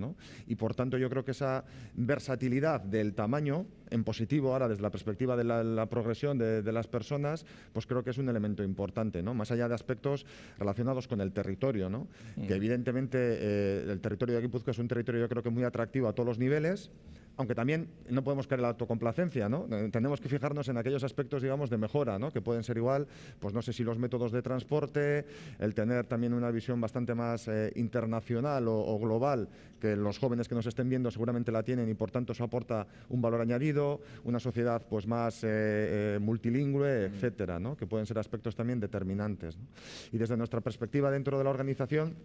Y por tanto yo creo que esa versatilidad del tamaño en positivo ahora desde la perspectiva de la, progresión de, las personas, pues creo que es un elemento importante, ¿no? Más allá de aspectos relacionados con el territorio, ¿no? Que evidentemente eh, el territorio de Guipúzcoa es un territorio yo creo que muy atractivo a todos los niveles, aunque también no podemos caer en la autocomplacencia, ¿no? Eh, tenemos que fijarnos en aquellos aspectos, digamos, de mejora, ¿no? Que pueden ser igual, pues no sé si los métodos de transporte, el tener también una visión bastante más eh, internacional o, global, que los jóvenes que nos estén viendo seguramente la tienen y por tanto eso aporta un valor añadido, una sociedad pues más eh, multilingüe, mm. etcétera, ¿no? Que pueden ser aspectos también determinantes. Y desde nuestra perspectiva dentro de la organización,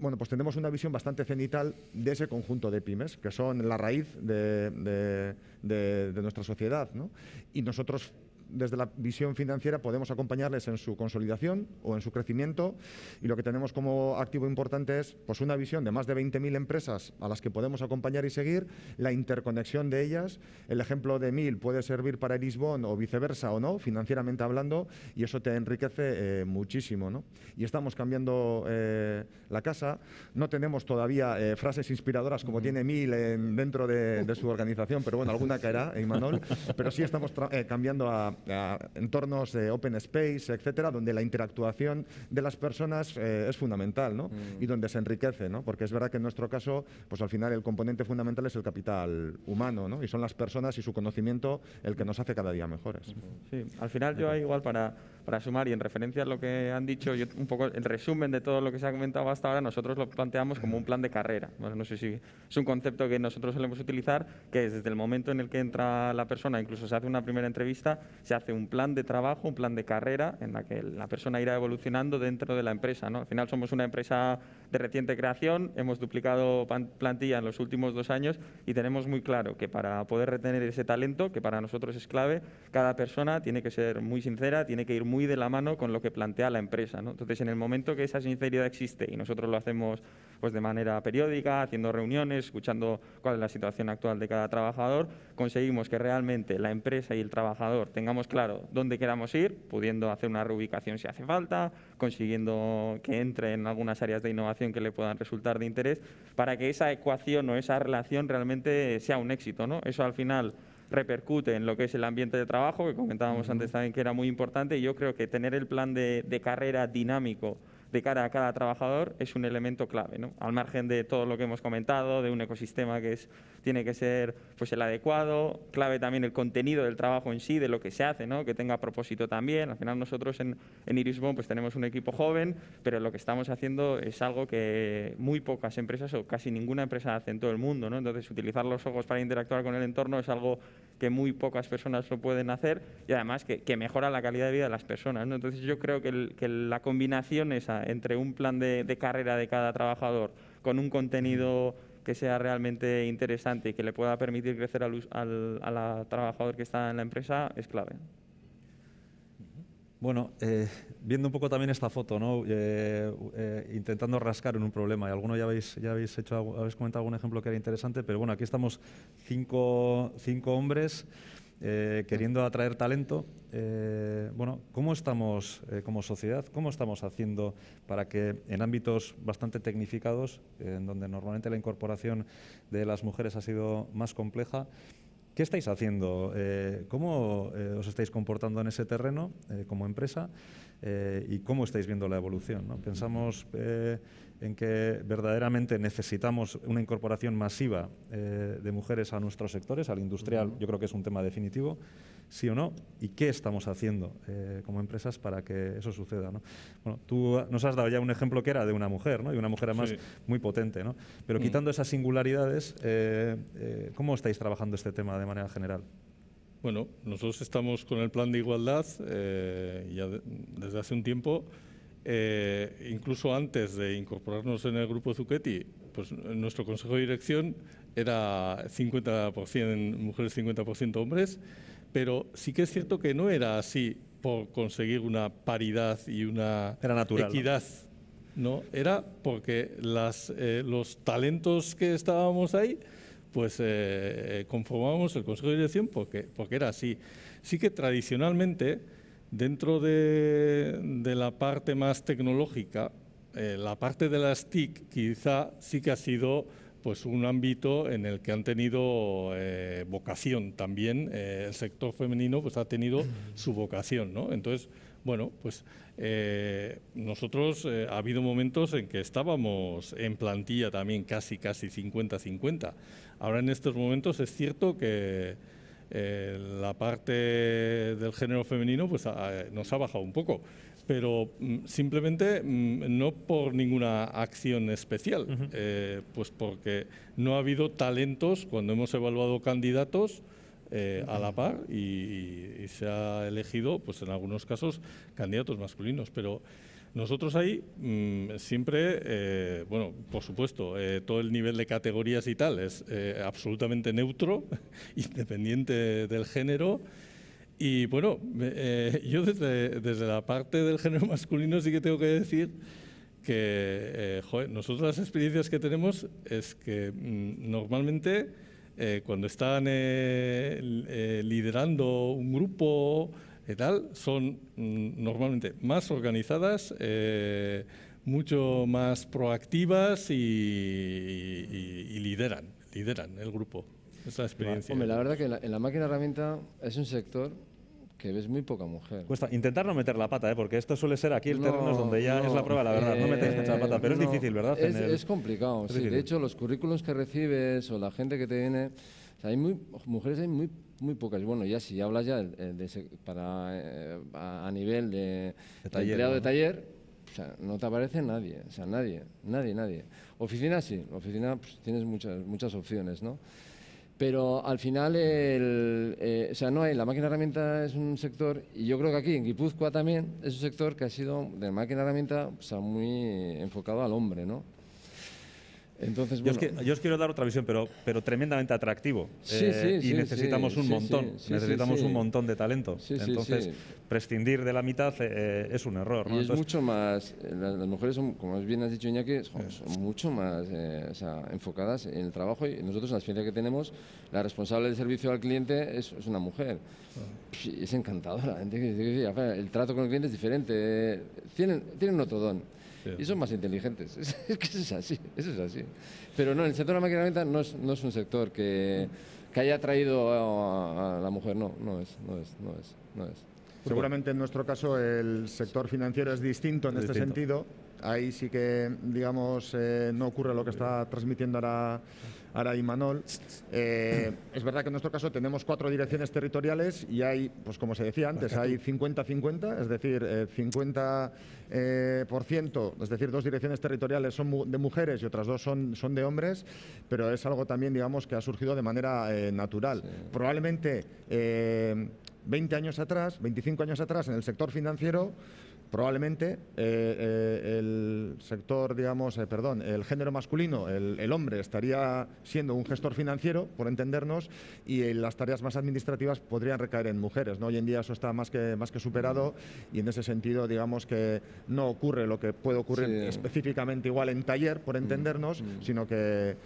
bueno, pues tenemos una visión bastante cenital de ese conjunto de pymes, que son la raíz de, de, nuestra sociedad. Y nosotros desde la visión financiera podemos acompañarles en su consolidación o en su crecimiento y lo que tenemos como activo importante es pues, una visión de más de 20.000 empresas a las que podemos acompañar y seguir, la interconexión de ellas. El ejemplo de mil puede servir para Lisbon o viceversa o no, financieramente hablando, y eso te enriquece eh, muchísimo. ¿no? Y estamos cambiando eh, la casa. No tenemos todavía eh, frases inspiradoras como tiene mil dentro de, su organización, pero bueno, alguna caerá, Imanol. Pero sí estamos cambiando a, entornos de open space, etcétera, donde la interactuación de las personas eh, es fundamental, ¿no? Mm. Y donde se enriquece, ¿no? Porque es verdad que en nuestro caso, pues al final el componente fundamental es el capital humano, Y son las personas y su conocimiento el que nos hace cada día mejores. Sí, al final yo igual para, para sumar y en referencia a lo que han dicho, yo un poco el resumen de todo lo que se ha comentado hasta ahora, nosotros lo planteamos como un plan de carrera. no sé si es un concepto que nosotros solemos utilizar, que es desde el momento en el que entra la persona, incluso se hace una primera entrevista, se hace un plan de trabajo, un plan de carrera en la que la persona irá evolucionando dentro de la empresa. ¿no? Al final somos una empresa de reciente creación, hemos duplicado plantilla en los últimos dos años y tenemos muy claro que para poder retener ese talento, que para nosotros es clave, cada persona tiene que ser muy sincera, tiene que ir muy de la mano con lo que plantea la empresa. Entonces, en el momento que esa sinceridad existe y nosotros lo hacemos pues, de manera periódica, haciendo reuniones, escuchando cuál es la situación actual de cada trabajador, conseguimos que realmente la empresa y el trabajador tengan claro dónde queramos ir, pudiendo hacer una reubicación si hace falta, consiguiendo que entre en algunas áreas de innovación que le puedan resultar de interés, para que esa ecuación o esa relación realmente sea un éxito. ¿no? Eso al final repercute en lo que es el ambiente de trabajo, que comentábamos antes también que era muy importante, y yo creo que tener el plan de carrera dinámico de cara a cada trabajador es un elemento clave, ¿no? al margen de todo lo que hemos comentado, de un ecosistema que es, tiene que ser pues, el adecuado, clave también el contenido del trabajo en sí, de lo que se hace, ¿no? que tenga propósito también. Al final nosotros en, en Irisbon pues, tenemos un equipo joven, pero lo que estamos haciendo es algo que muy pocas empresas o casi ninguna empresa hace en todo el mundo. ¿no? Entonces utilizar los ojos para interactuar con el entorno es algo que muy pocas personas lo pueden hacer y además que, que mejora la calidad de vida de las personas. ¿no? Entonces yo creo que, que la combinación esa entre un plan de, carrera de cada trabajador con un contenido que sea realmente interesante y que le pueda permitir crecer al, al, a la trabajador que está en la empresa es clave. Bueno, eh, viendo un poco también esta foto, eh, eh, intentando rascar en un problema, y alguno ya habéis, ya habéis, hecho, habéis comentado algún ejemplo que era interesante, pero bueno, aquí estamos cinco, cinco hombres eh, queriendo atraer talento. Eh, bueno, ¿cómo estamos eh, como sociedad? ¿Cómo estamos haciendo para que en ámbitos bastante tecnificados, en donde normalmente la incorporación de las mujeres ha sido más compleja, ¿Qué estáis haciendo? ¿Cómo os estáis comportando en ese terreno como empresa? ¿Y cómo estáis viendo la evolución? ¿no? Pensamos en que verdaderamente necesitamos una incorporación masiva eh, de mujeres a nuestros sectores, al industrial, yo creo que es un tema definitivo, sí o no, y qué estamos haciendo eh, como empresas para que eso suceda. Bueno, tú nos has dado ya un ejemplo que era de una mujer, ¿no? y una mujer además muy potente, pero mm. quitando esas singularidades, eh, ¿cómo estáis trabajando este tema de manera general? Bueno, nosotros estamos con el plan de igualdad ya desde hace un tiempo. Eh, incluso antes de incorporarnos en el grupo Zucchetti, pues nuestro consejo de dirección era 50% mujeres, 50% hombres, pero sí que es cierto que no era así por conseguir una paridad y una natural, equidad. ¿no? era porque las, eh, los talentos que estábamos ahí, pues eh, conformábamos el Consejo de Dirección porque, porque era así. Sí que tradicionalmente Dentro de, la parte más tecnológica, eh, la parte de las TIC quizá sí que ha sido pues un ámbito en el que han tenido eh, vocación también eh, el sector femenino pues ha tenido su vocación entonces bueno pues nosotros ha habido momentos en que estábamos en plantilla también casi casi 50 50 ahora en estos momentos es cierto que eh, la parte del género femenino pues, nos ha bajado un poco, pero mm, simplemente mm, no por ninguna acción especial, eh, pues porque no ha habido talentos cuando hemos evaluado candidatos. Eh, a la par y, se ha elegido, pues en algunos casos, candidatos masculinos. Pero nosotros ahí mm, siempre, eh, bueno, por supuesto, eh, todo el nivel de categorías y tal es eh, absolutamente neutro, independiente del género. Y bueno, yo desde, desde, la parte del género masculino sí que tengo que decir que nosotros las experiencias que tenemos es que mm, normalmente cuando están liderando un grupo, tal, son mm, normalmente más organizadas, eh, mucho más proactivas y, lideran, lideran el grupo. esa experiencia. Hombre, la verdad que en la, máquina herramienta es un sector que ves muy poca mujer. Cuesta intentar no meter la pata, ¿eh? porque esto suele ser aquí el terreno donde ya es la prueba, la verdad. no metéis la eh, pata, pero es difícil, ¿verdad? Es, complicado. sí, de hecho, los currículums que recibes o la gente que te viene. hay muy, mujeres hay muy muy pocas. Bueno, ya si hablas ya eh, para, eh, a nivel de, empleado de taller, no te aparece nadie, o sea, nadie, nadie, nadie. Oficina sí, oficina pues, tienes muchas, muchas opciones, ¿no? Pero al final, eh, o sea, no hay, la máquina herramienta es un sector, y yo creo que aquí en Guipúzcoa también es un sector que ha sido de máquina herramienta, muy enfocado al hombre, ¿no? Entonces, yo, os quiero dar otra visión, pero, pero tremendamente atractivo. Eh, y necesitamos un montón, necesitamos un montón de talento. Entonces, prescindir de la mitad eh, es un error. es mucho más, eh, las, mujeres como bien has dicho Iñaki, son, mucho más enfocadas en el trabajo y nosotros en la experiencia que tenemos, la responsable del servicio al cliente es, una mujer. Ah. Es encantadora, la gente que, el trato con el cliente es diferente, tienen, tienen otro don. Y son más inteligentes. Es, que eso es así, es así. Pero no, el sector de la máquina de no es, un sector que, haya atraído a, la mujer, no, no es, no es, no es, pues Seguramente en nuestro caso el sector financiero es distinto en este sentido. Ahí sí que, digamos, eh, no ocurre lo que está transmitiendo ahora Ahora, y Manol. Eh, es verdad que en nuestro caso tenemos cuatro direcciones territoriales y hay, pues como se decía antes, hay 50-50, es decir, 50%, eh, eh, ciento, es decir, dos direcciones territoriales son de mujeres y otras dos son, son de hombres, pero es algo también, digamos, que ha surgido de manera natural. Probablemente 20 años atrás, 25 años atrás, en el sector financiero, probablemente eh, eh, el sector, digamos, eh, perdón, el género masculino, el, hombre, estaría siendo un gestor financiero, por entendernos, y las tareas más administrativas podrían recaer en mujeres. ¿no? Hoy en día eso está más que, más que superado y en ese sentido, digamos que no ocurre lo que puede ocurrir específicamente igual en taller, por mm, entendernos, mm. sino que,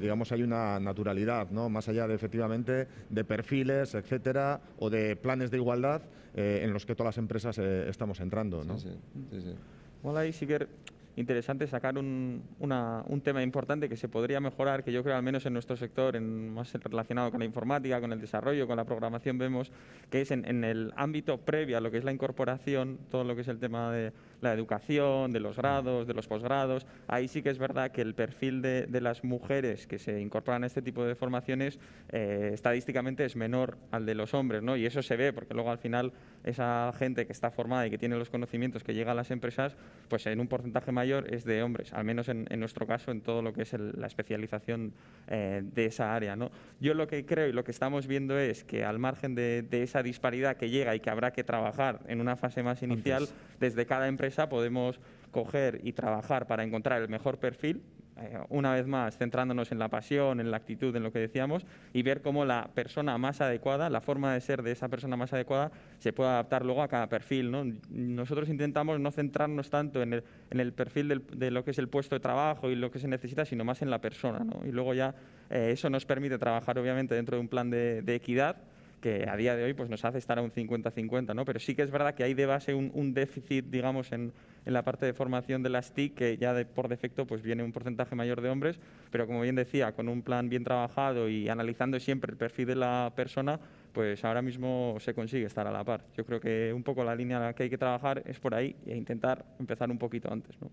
digamos, hay una naturalidad, ¿no? más allá de efectivamente de perfiles, etcétera, o de planes de igualdad eh, en los que todas las empresas eh, estamos entrando. ¿no? Sí, sí, sí, bueno, ahí sí que interesante sacar un, un, tema importante que se podría mejorar, que yo creo al menos en nuestro sector, en, más relacionado con la informática, con el desarrollo, con la programación, vemos que es en, en el ámbito previo a lo que es la incorporación, todo lo que es el tema de la educación, de los grados, de los posgrados. Ahí sí que es verdad que el perfil de, las mujeres que se incorporan a este tipo de formaciones eh, estadísticamente es menor al de los hombres, ¿no? Y eso se ve porque luego al final esa gente que está formada y que tiene los conocimientos que llega a las empresas, pues en un porcentaje mayor es de hombres, al menos en, nuestro caso en todo lo que es la especialización eh, de esa área, ¿no? Yo lo que creo y lo que estamos viendo es que al margen de, esa disparidad que llega y que habrá que trabajar en una fase más inicial, desde cada empresa podemos coger y trabajar para encontrar el mejor perfil, eh, una vez más centrándonos en la pasión, en la actitud, en lo que decíamos, y ver cómo la persona más adecuada, la forma de ser de esa persona más adecuada, se puede adaptar luego a cada perfil. ¿no? Nosotros intentamos no centrarnos tanto en el, en el perfil de lo que es el puesto de trabajo y lo que se necesita, sino más en la persona. ¿no? Y luego ya eh, eso nos permite trabajar, obviamente, dentro de un plan de equidad que a día de hoy pues, nos hace estar a un 50-50, ¿no? Pero sí que es verdad que hay de base un, déficit, digamos, en, la parte de formación de las TIC, que ya por defecto pues, viene un porcentaje mayor de hombres, pero como bien decía, con un plan bien trabajado y analizando siempre el perfil de la persona, pues ahora mismo se consigue estar a la par. Yo creo que un poco la línea en que hay que trabajar es por ahí e intentar empezar un poquito antes. ¿no?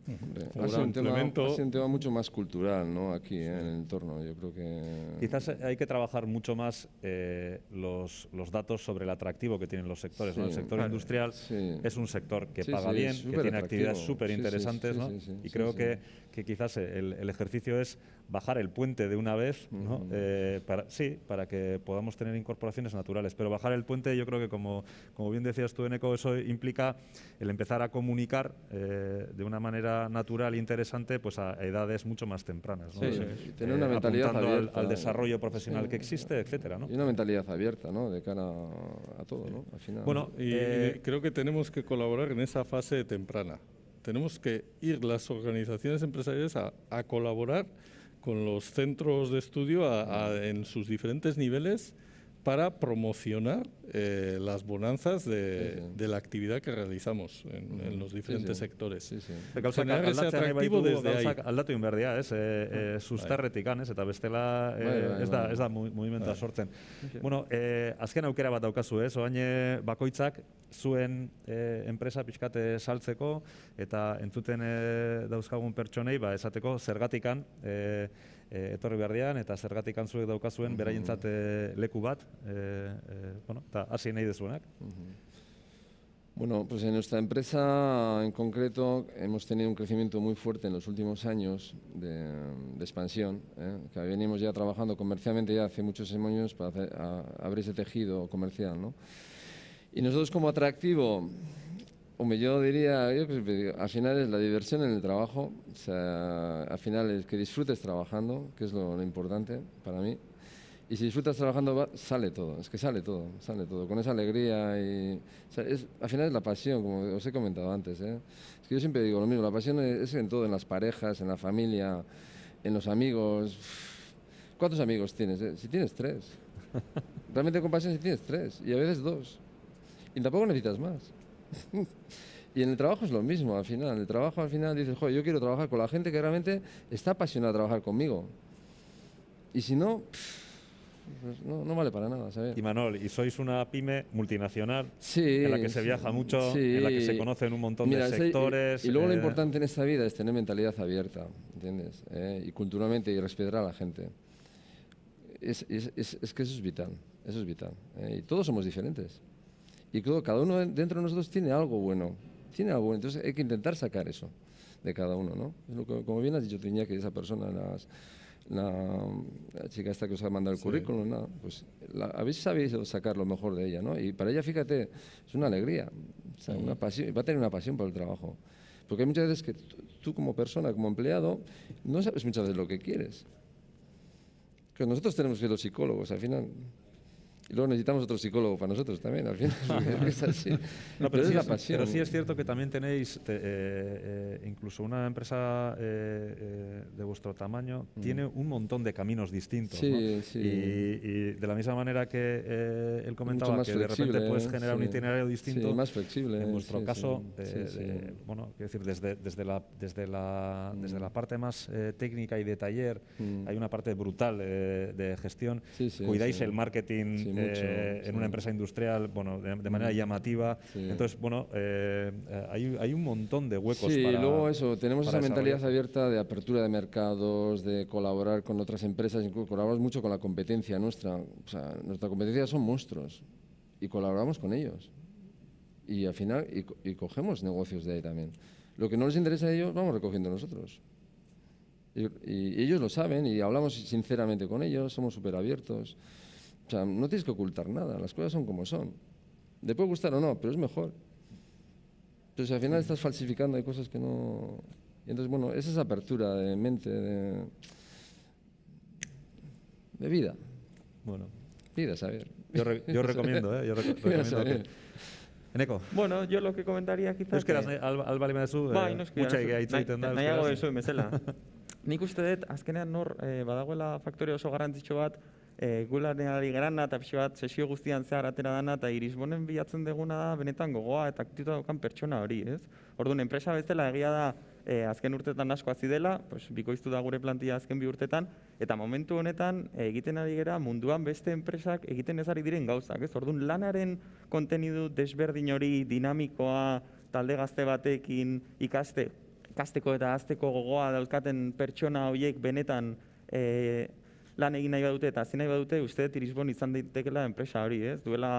es un, tema, mucho más cultural aquí ¿eh? en el entorno. Yo creo que... Quizás hay que trabajar mucho más eh, los, datos sobre el atractivo que tienen los sectores. El sector industrial es un sector que paga bien, que tiene actividades súper interesantes ¿no? y creo que, quizás el ejercicio es bajar el puente de una vez, mm. eh, para, sí, para que podamos tener incorporaciones naturales. Pero bajar el puente, yo creo que como, como bien decías tú, Eneco, eso implica el empezar a comunicar eh, de una manera natural e interesante pues a edades mucho más tempranas. tener eh, una mentalidad abierta. Al, desarrollo profesional que existe, etcétera, ¿no? Y una mentalidad abierta, ¿no? De cara a, todo, ¿no? Al final, bueno, y creo que tenemos que colaborar en esa fase temprana. Tenemos que ir las organizaciones empresariales a, a colaborar con los centros de estudio en sus diferentes niveles para promocionar eh, las bonanzas de, de la actividad que realizamos en, en los diferentes sí, sí. sectores. Sí, sí. Generar atractivo desde ahí. Aldatu inberdia, ez, eh, eh, sustarretik ez, eta bestela eh, bai, bai, ez, da, bai. da movimenta sortzen. Bueno, eh, azken aukera bat daukazu, ez, eh, oain bakoitzak zuen eh, enpresa pixkate saltzeko eta entzuten eh, dauzkagun pertsonei, ba, esateko zergatikan, eh, e, etorri eta zergatik antzulek daukazuen, mm leku bat, eh, eh, bueno, mm-hmm. Bueno, pues en nuestra empresa en concreto hemos tenido un crecimiento muy fuerte en los últimos años de, expansión, que venimos ya trabajando comercialmente ya hace muchos años para abrir ese tejido comercial. ¿no? Y nosotros como atractivo Hombre, yo diría, yo pues, al final es la diversión en el trabajo, o sea, al final es que disfrutes trabajando, que es lo, importante para mí, y si disfrutas trabajando sale todo, es que sale todo, sale todo, con esa alegría y... O sea, al final es la pasión, como os he comentado antes, ¿eh? es que yo siempre digo lo mismo, la pasión es, en todo, en las parejas, en la familia, en los amigos... ¿Cuántos amigos tienes? Eh, si tienes tres. Realmente con pasión si tienes tres, y a veces dos. Y tampoco necesitas más. y en el trabajo es lo mismo, al final. En el trabajo al final dices, joder, yo quiero trabajar con la gente que realmente está apasionada a trabajar conmigo. Y si no, no, vale para nada, ¿sabes? Y Manol, y sois una pyme multinacional sí, en la que se viaja mucho, en la que se conocen un montón de sectores. Y, luego lo eh, importante en esta vida es tener mentalidad abierta, ¿entiendes? Eh, y culturalmente y respetar a la gente. Es, es, que eso es vital, eso es vital. Eh, y todos somos diferentes. Y creo que cada uno dentro de nosotros tiene algo bueno, tiene algo bueno, entonces hay que intentar sacar eso de cada uno, ¿no? como bien has dicho, tenía que esa persona, la, chica esta que os ha mandado el currículum, pues la, habéis sabido sacar lo mejor de ella, ¿no? Y para ella, fíjate, es una alegría, una pasión, va a tener una pasión por el trabajo. Porque hay muchas veces que tú como persona, como empleado, no sabes muchas veces lo que quieres. Que nosotros tenemos que los psicólogos, al final y luego necesitamos otro psicólogo para nosotros también, al final. pero, sí es cierto que también tenéis, eh, eh, incluso una empresa eh, de vuestro tamaño tiene un montón de caminos distintos. Y, de la misma manera que él comentaba que de repente puedes generar un itinerario distinto. En vuestro caso, bueno, quiero decir, desde, desde, la, desde, la, desde mm. la parte más técnica y de taller, mm. hay una parte brutal de gestión. Cuidáis el marketing eh, en una empresa industrial, bueno, de, manera mm. llamativa. Entonces, bueno, eh, eh, hay, un montón de huecos. y luego eso, tenemos esa mentalidad abierta de apertura de mercados, de colaborar con otras empresas, incluso colaboramos mucho con la competencia nuestra. nuestra competencia son monstruos y colaboramos con ellos. Y al final, y, cogemos negocios de ahí también. Lo que no les interesa a ellos, vamos recogiendo nosotros. Y, ellos lo saben y hablamos sinceramente con ellos, somos súper abiertos. O sea, no tienes que ocultar nada, las cosas son como son. Te puede gustar o no, pero es mejor. Pero si al final estás falsificando, hay cosas que no... Y entonces, bueno, esa es apertura de mente, de, de vida. Bueno. Vida, saber. Yo, recomiendo, ¿eh? Yo recomiendo que... eco. Bueno, yo lo que comentaría quizás... Eh, es que... al, hay mezu, bai, de Sud, me da. la. Nico, usted Nik uste dut, azkenean nor, eh, badagoela faktore oso garrantzitsu bat, e, gulan ari gerana eta pixo bat sesio guztian zehar atera dana eta irisbonen bilatzen deguna da benetan gogoa eta aktitu daukan pertsona hori, ez? Orduan, enpresa bezala egia da e, azken urtetan asko hasi dela, pues, bikoiztu da gure plantilla azken bi urtetan, eta momentu honetan e, egiten ari gera munduan beste enpresak egiten ez ari diren gauzak, ez? Orduan, lanaren kontenidu desberdin hori dinamikoa talde gazte batekin ikaste, ikasteko eta azteko gogoa daukaten pertsona horiek benetan e, lan egin nahi badute eta hasi nahi badute, uste dut irizbon izan daitekeela enpresa hori, ez? Duela,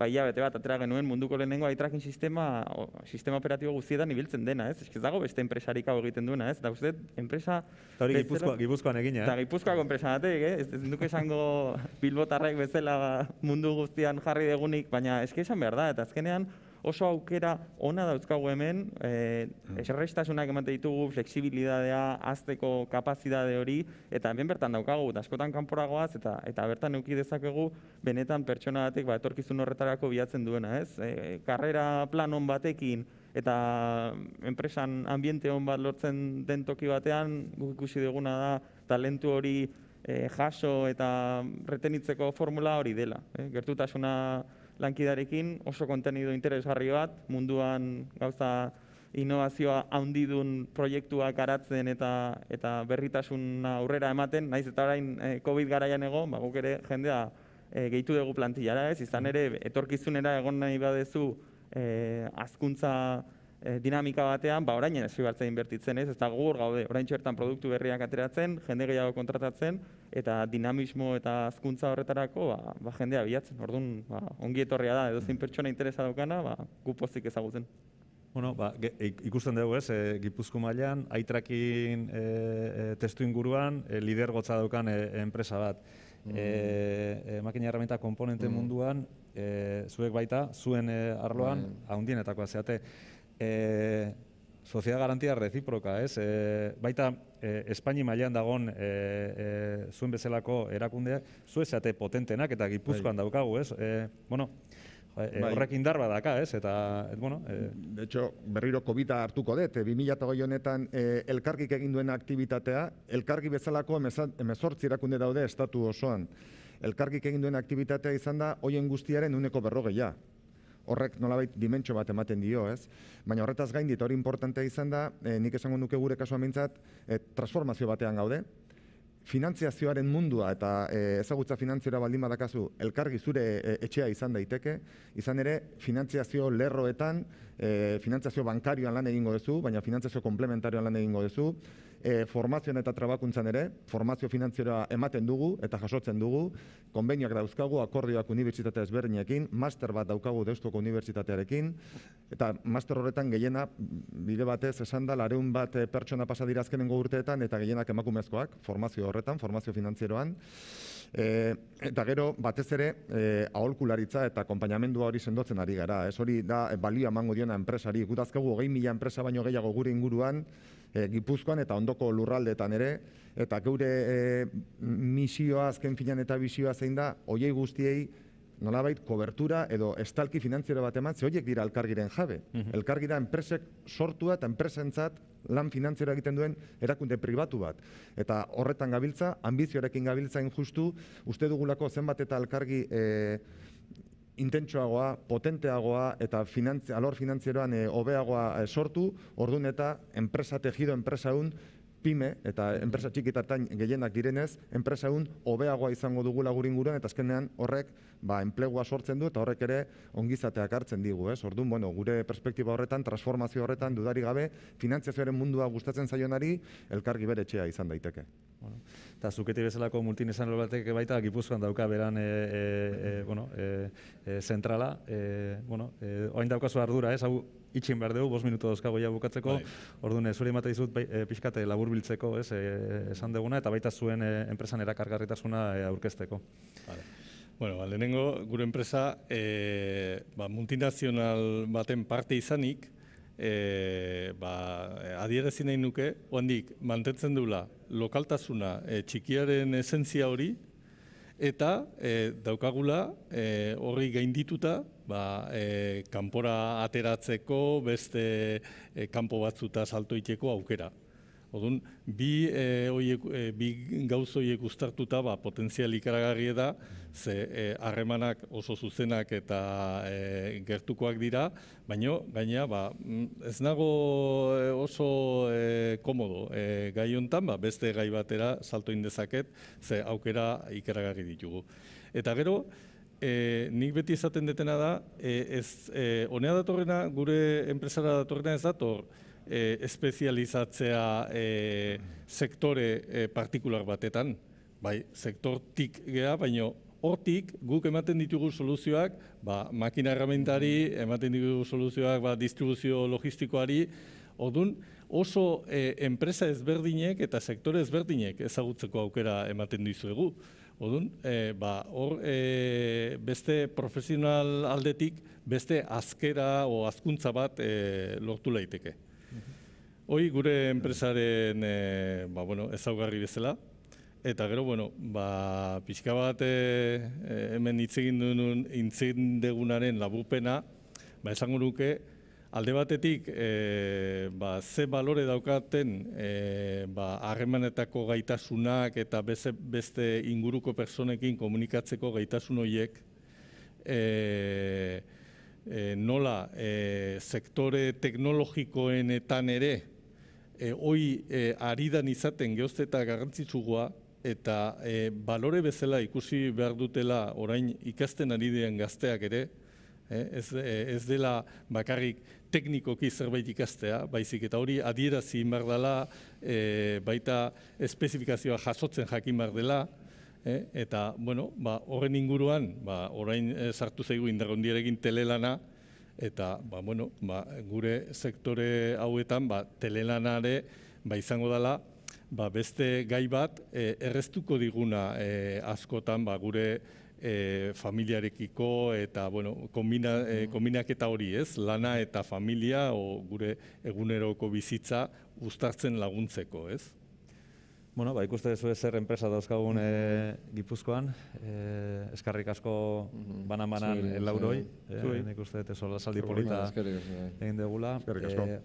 bai, bete bat, atera genuen munduko lehenengo aitrakin sistema, o, sistema operatibo guztietan ibiltzen dena, ez? Ez dago beste enpresarik hau egiten duena, ez? Da uste, enpresa... Eta hori gipuzkoa, gipuzkoan egin, eh? Eta Gipuzkoa enpresa batek, eh? Ez, ez esango bilbotarrek bezala mundu guztian jarri degunik, baina eske izan behar da, eta azkenean, oso aukera ona dauzkagu hemen, e, eh, mm. esarrestasunak emate ditugu, fleksibilidadea, azteko kapazidade hori, eta hemen bertan daukagu, eta askotan kanporagoaz, eta eta bertan euki dezakegu, benetan pertsona batek, ba, etorkizun horretarako bilatzen duena, ez? E, e karrera planon batekin, eta enpresan ambiente hon bat lortzen den toki batean, guk ikusi duguna da, talentu hori eh, jaso eta retenitzeko formula hori dela. E, gertutasuna lankidarekin oso kontenido interesgarri bat, munduan gauza inovazioa handidun proiektua garatzen eta eta berritasuna aurrera ematen, naiz eta orain eh, COVID garaian ego, ba, guk ere jendea e, gehitu dugu plantillara, ez? Izan ere, etorkizunera egon nahi badezu eh, azkuntza Eh, dinamika batean, ba orain ez bartzen inbertitzen, ez? Ez da gaude orain txertan produktu berriak ateratzen, jende gehiago kontratatzen eta dinamismo eta azkuntza horretarako ba, ba jendea bilatzen. Orduan, ba ongi etorria da edozein pertsona interesa daukana, ba gu pozik ezagutzen. Bueno, ba, ikusten dugu, ez, e, eh, Gipuzko mailan Aitrakin e, eh, e, testu inguruan e, lidergotza daukan enpresa bat. Mm. Eh, e, komponente mm. munduan, e, zuek baita, zuen arloan, mm. Bai. haundienetakoa zeate. Eh, Sociedad garantia reziproka, ez? E, baita, eh, Espaini mailean dagon e, zuen bezalako erakundeak, zu esate potentenak eta gipuzkoan bai. daukagu, ez? bueno, e, darba horrek indar badaka, ez? Eta, bueno, e... De hecho, berriro COVID-a hartuko dut, e, eta honetan elkargik egin duen aktivitatea, elkargi bezalako emezortzi erakunde daude estatu osoan. Elkargik egin duen aktivitatea izan da, hoien guztiaren uneko berrogea, horrek nolabait dimentsio bat ematen dio, ez? Baina horretaz gain dit, hori importantea izan da, e, nik esango nuke gure kasu amintzat e, eh, transformazio batean gaude, finantziazioaren mundua eta e, ezagutza finantziera baldin badakazu, elkargi zure etxea izan daiteke, izan ere, finantziazio lerroetan, e, finantziazio bankarioan lan egingo duzu, baina finantziazio komplementarioan lan egingo duzu, e, formazioan eta trabakuntzan ere, formazio finantzioa ematen dugu eta jasotzen dugu, konbeinioak dauzkagu, akordioak unibertsitatea ezberdinekin, master bat daukagu deustuko unibertsitatearekin, eta master horretan gehiena bide batez esan da, lareun bat eh, pertsona pasadira azkenengo urteetan, eta gehienak emakumezkoak, formazio horretan, formazio finantzieroan. E, eh, eta gero, batez ere, e, aholkularitza eta konpainamendua hori sendotzen ari gara. Ez hori da, balioa mango diona enpresari. Gutazkagu, hogei mila enpresa baino gehiago gure inguruan, Eh, Gipuzkoan eta ondoko lurraldetan ere, eta geure eh, misioa azken finan eta bizioa zein da, hoiei guztiei nolabait kobertura edo estalki finantziero bat eman, ze horiek dira elkargiren jabe. Mhm. Elkargi da enpresek sortua eta enpresentzat lan finantziero egiten duen erakunde pribatu bat. Eta horretan gabiltza, ambiziorekin gabiltza injustu, uste dugulako zenbat eta alkargi... Eh, intentsuagoa, potenteagoa eta alor finantzieroan eh, hobeagoa eh, sortu, ordun eta enpresa tejido, enpresa un, pime eta bai. enpresa txikitartan gehienak direnez, enpresa egun hobeagoa izango dugu lagurin guren, eta azkenean horrek ba, enplegua sortzen du, eta horrek ere ongizateak hartzen digu. Ez? Eh? Orduan, bueno, gure perspektiba horretan, transformazio horretan, dudari gabe, finantziazioaren mundua gustatzen zaionari, elkargi bere txea izan daiteke. Bueno, eta zukete bezalako multinesan lorateke baita, gipuzkoan dauka beran e, e, bueno, e, zentrala. E, bueno, e, oain daukazu ardura, ez? Hau itxin behar dugu, bos minuto dozkago ja bukatzeko, bai. ordune, eh, zuri emate dizut e, pixkate labur biltzeko, ez, e, esan deguna, eta baita zuen enpresan erakargarritasuna e, aurkezteko. Vale. Bueno, ba, lehenengo, gure enpresa, e, ba, multinazional baten parte izanik, e, ba, adierazi nahi nuke, oandik, mantetzen dula, lokaltasuna txikiaren esentzia hori, eta e, daukagula e, horri geindituta ba, e, kanpora ateratzeko beste kanpo batzuta salto iteko aukera. Odun, bi, e, eh, oie, e, eh, bi ba, potentzial ikaragarri da, ze eh, harremanak oso zuzenak eta gertukoak dira, baino gaina ba, mm, ez nago oso komodo e, gai honetan, ba, beste gai batera salto indezaket, ze aukera ikaragarri ditugu. Eta gero, nik beti izaten detena da, e, ez, e, onea datorrena, gure enpresara datorrena ez dator, Eh, espezializatzea eh, sektore eh, partikular batetan. Bai, sektortik gea, baino hortik guk ematen ditugu soluzioak, ba, makina ematen ditugu soluzioak, ba, distribuzio logistikoari, Orduan, oso enpresa ezberdinek eta sektore ezberdinek ezagutzeko aukera ematen dizuegu. Orduan, ba, hor beste profesional aldetik beste azkera o azkuntza bat lortu leiteke Hoi gure enpresaren e, ba, bueno, ezaugarri bezala, eta gero, bueno, ba, pixka bat e, hemen hitz egin duen intzindegunaren labupena, ba, esango nuke, alde batetik, e, ba, ze balore daukaten e, ba, harremanetako gaitasunak eta beste, beste inguruko personekin komunikatzeko gaitasun horiek, e, e, nola e, sektore teknologikoenetan ere, e, eh, oi e, eh, aridan izaten gehozte eta garrantzitsugua, eta e, balore bezala ikusi behar dutela orain ikasten ari diren gazteak ere, e, ez, ez dela bakarrik teknikoki zerbait ikastea, baizik eta hori adierazi inbar dela, e, baita espezifikazioa jasotzen jakin bar dela, e, eta bueno, ba, horren inguruan, ba, orain sartu zaigu indarrondiarekin telelana, eta ba, bueno, ba, gure sektore hauetan ba, telelanare ba, izango dela ba, beste gai bat e, erreztuko diguna e, askotan ba, gure e, familiarekiko eta bueno, e, mm. kombinaketa hori ez, lana eta familia o gure eguneroko bizitza uztartzen laguntzeko ez. Bueno, ba, ikuste zu zer enpresa dauzkagun eh, Gipuzkoan, e, eh, eskarrik asko mm-hmm. banamanan banan el lauroi, e, e, nik uste dut saldi polita egin degula.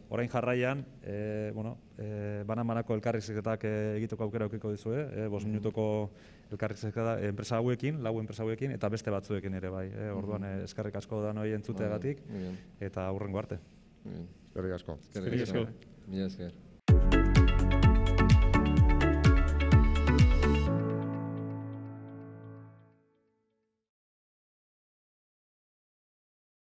orain jarraian, e, bueno, e, banan banako elkarrizketak egiteko aukera aukiko dizue, e, bos mm-hmm. minutuko elkarrizketa enpresa hauekin, lau enpresa hauekin, eta beste batzuekin ere bai. E, orduan, mm-hmm. eskarrik asko da noi entzuteagatik, eta aurrengo arte. Eskerrik asko.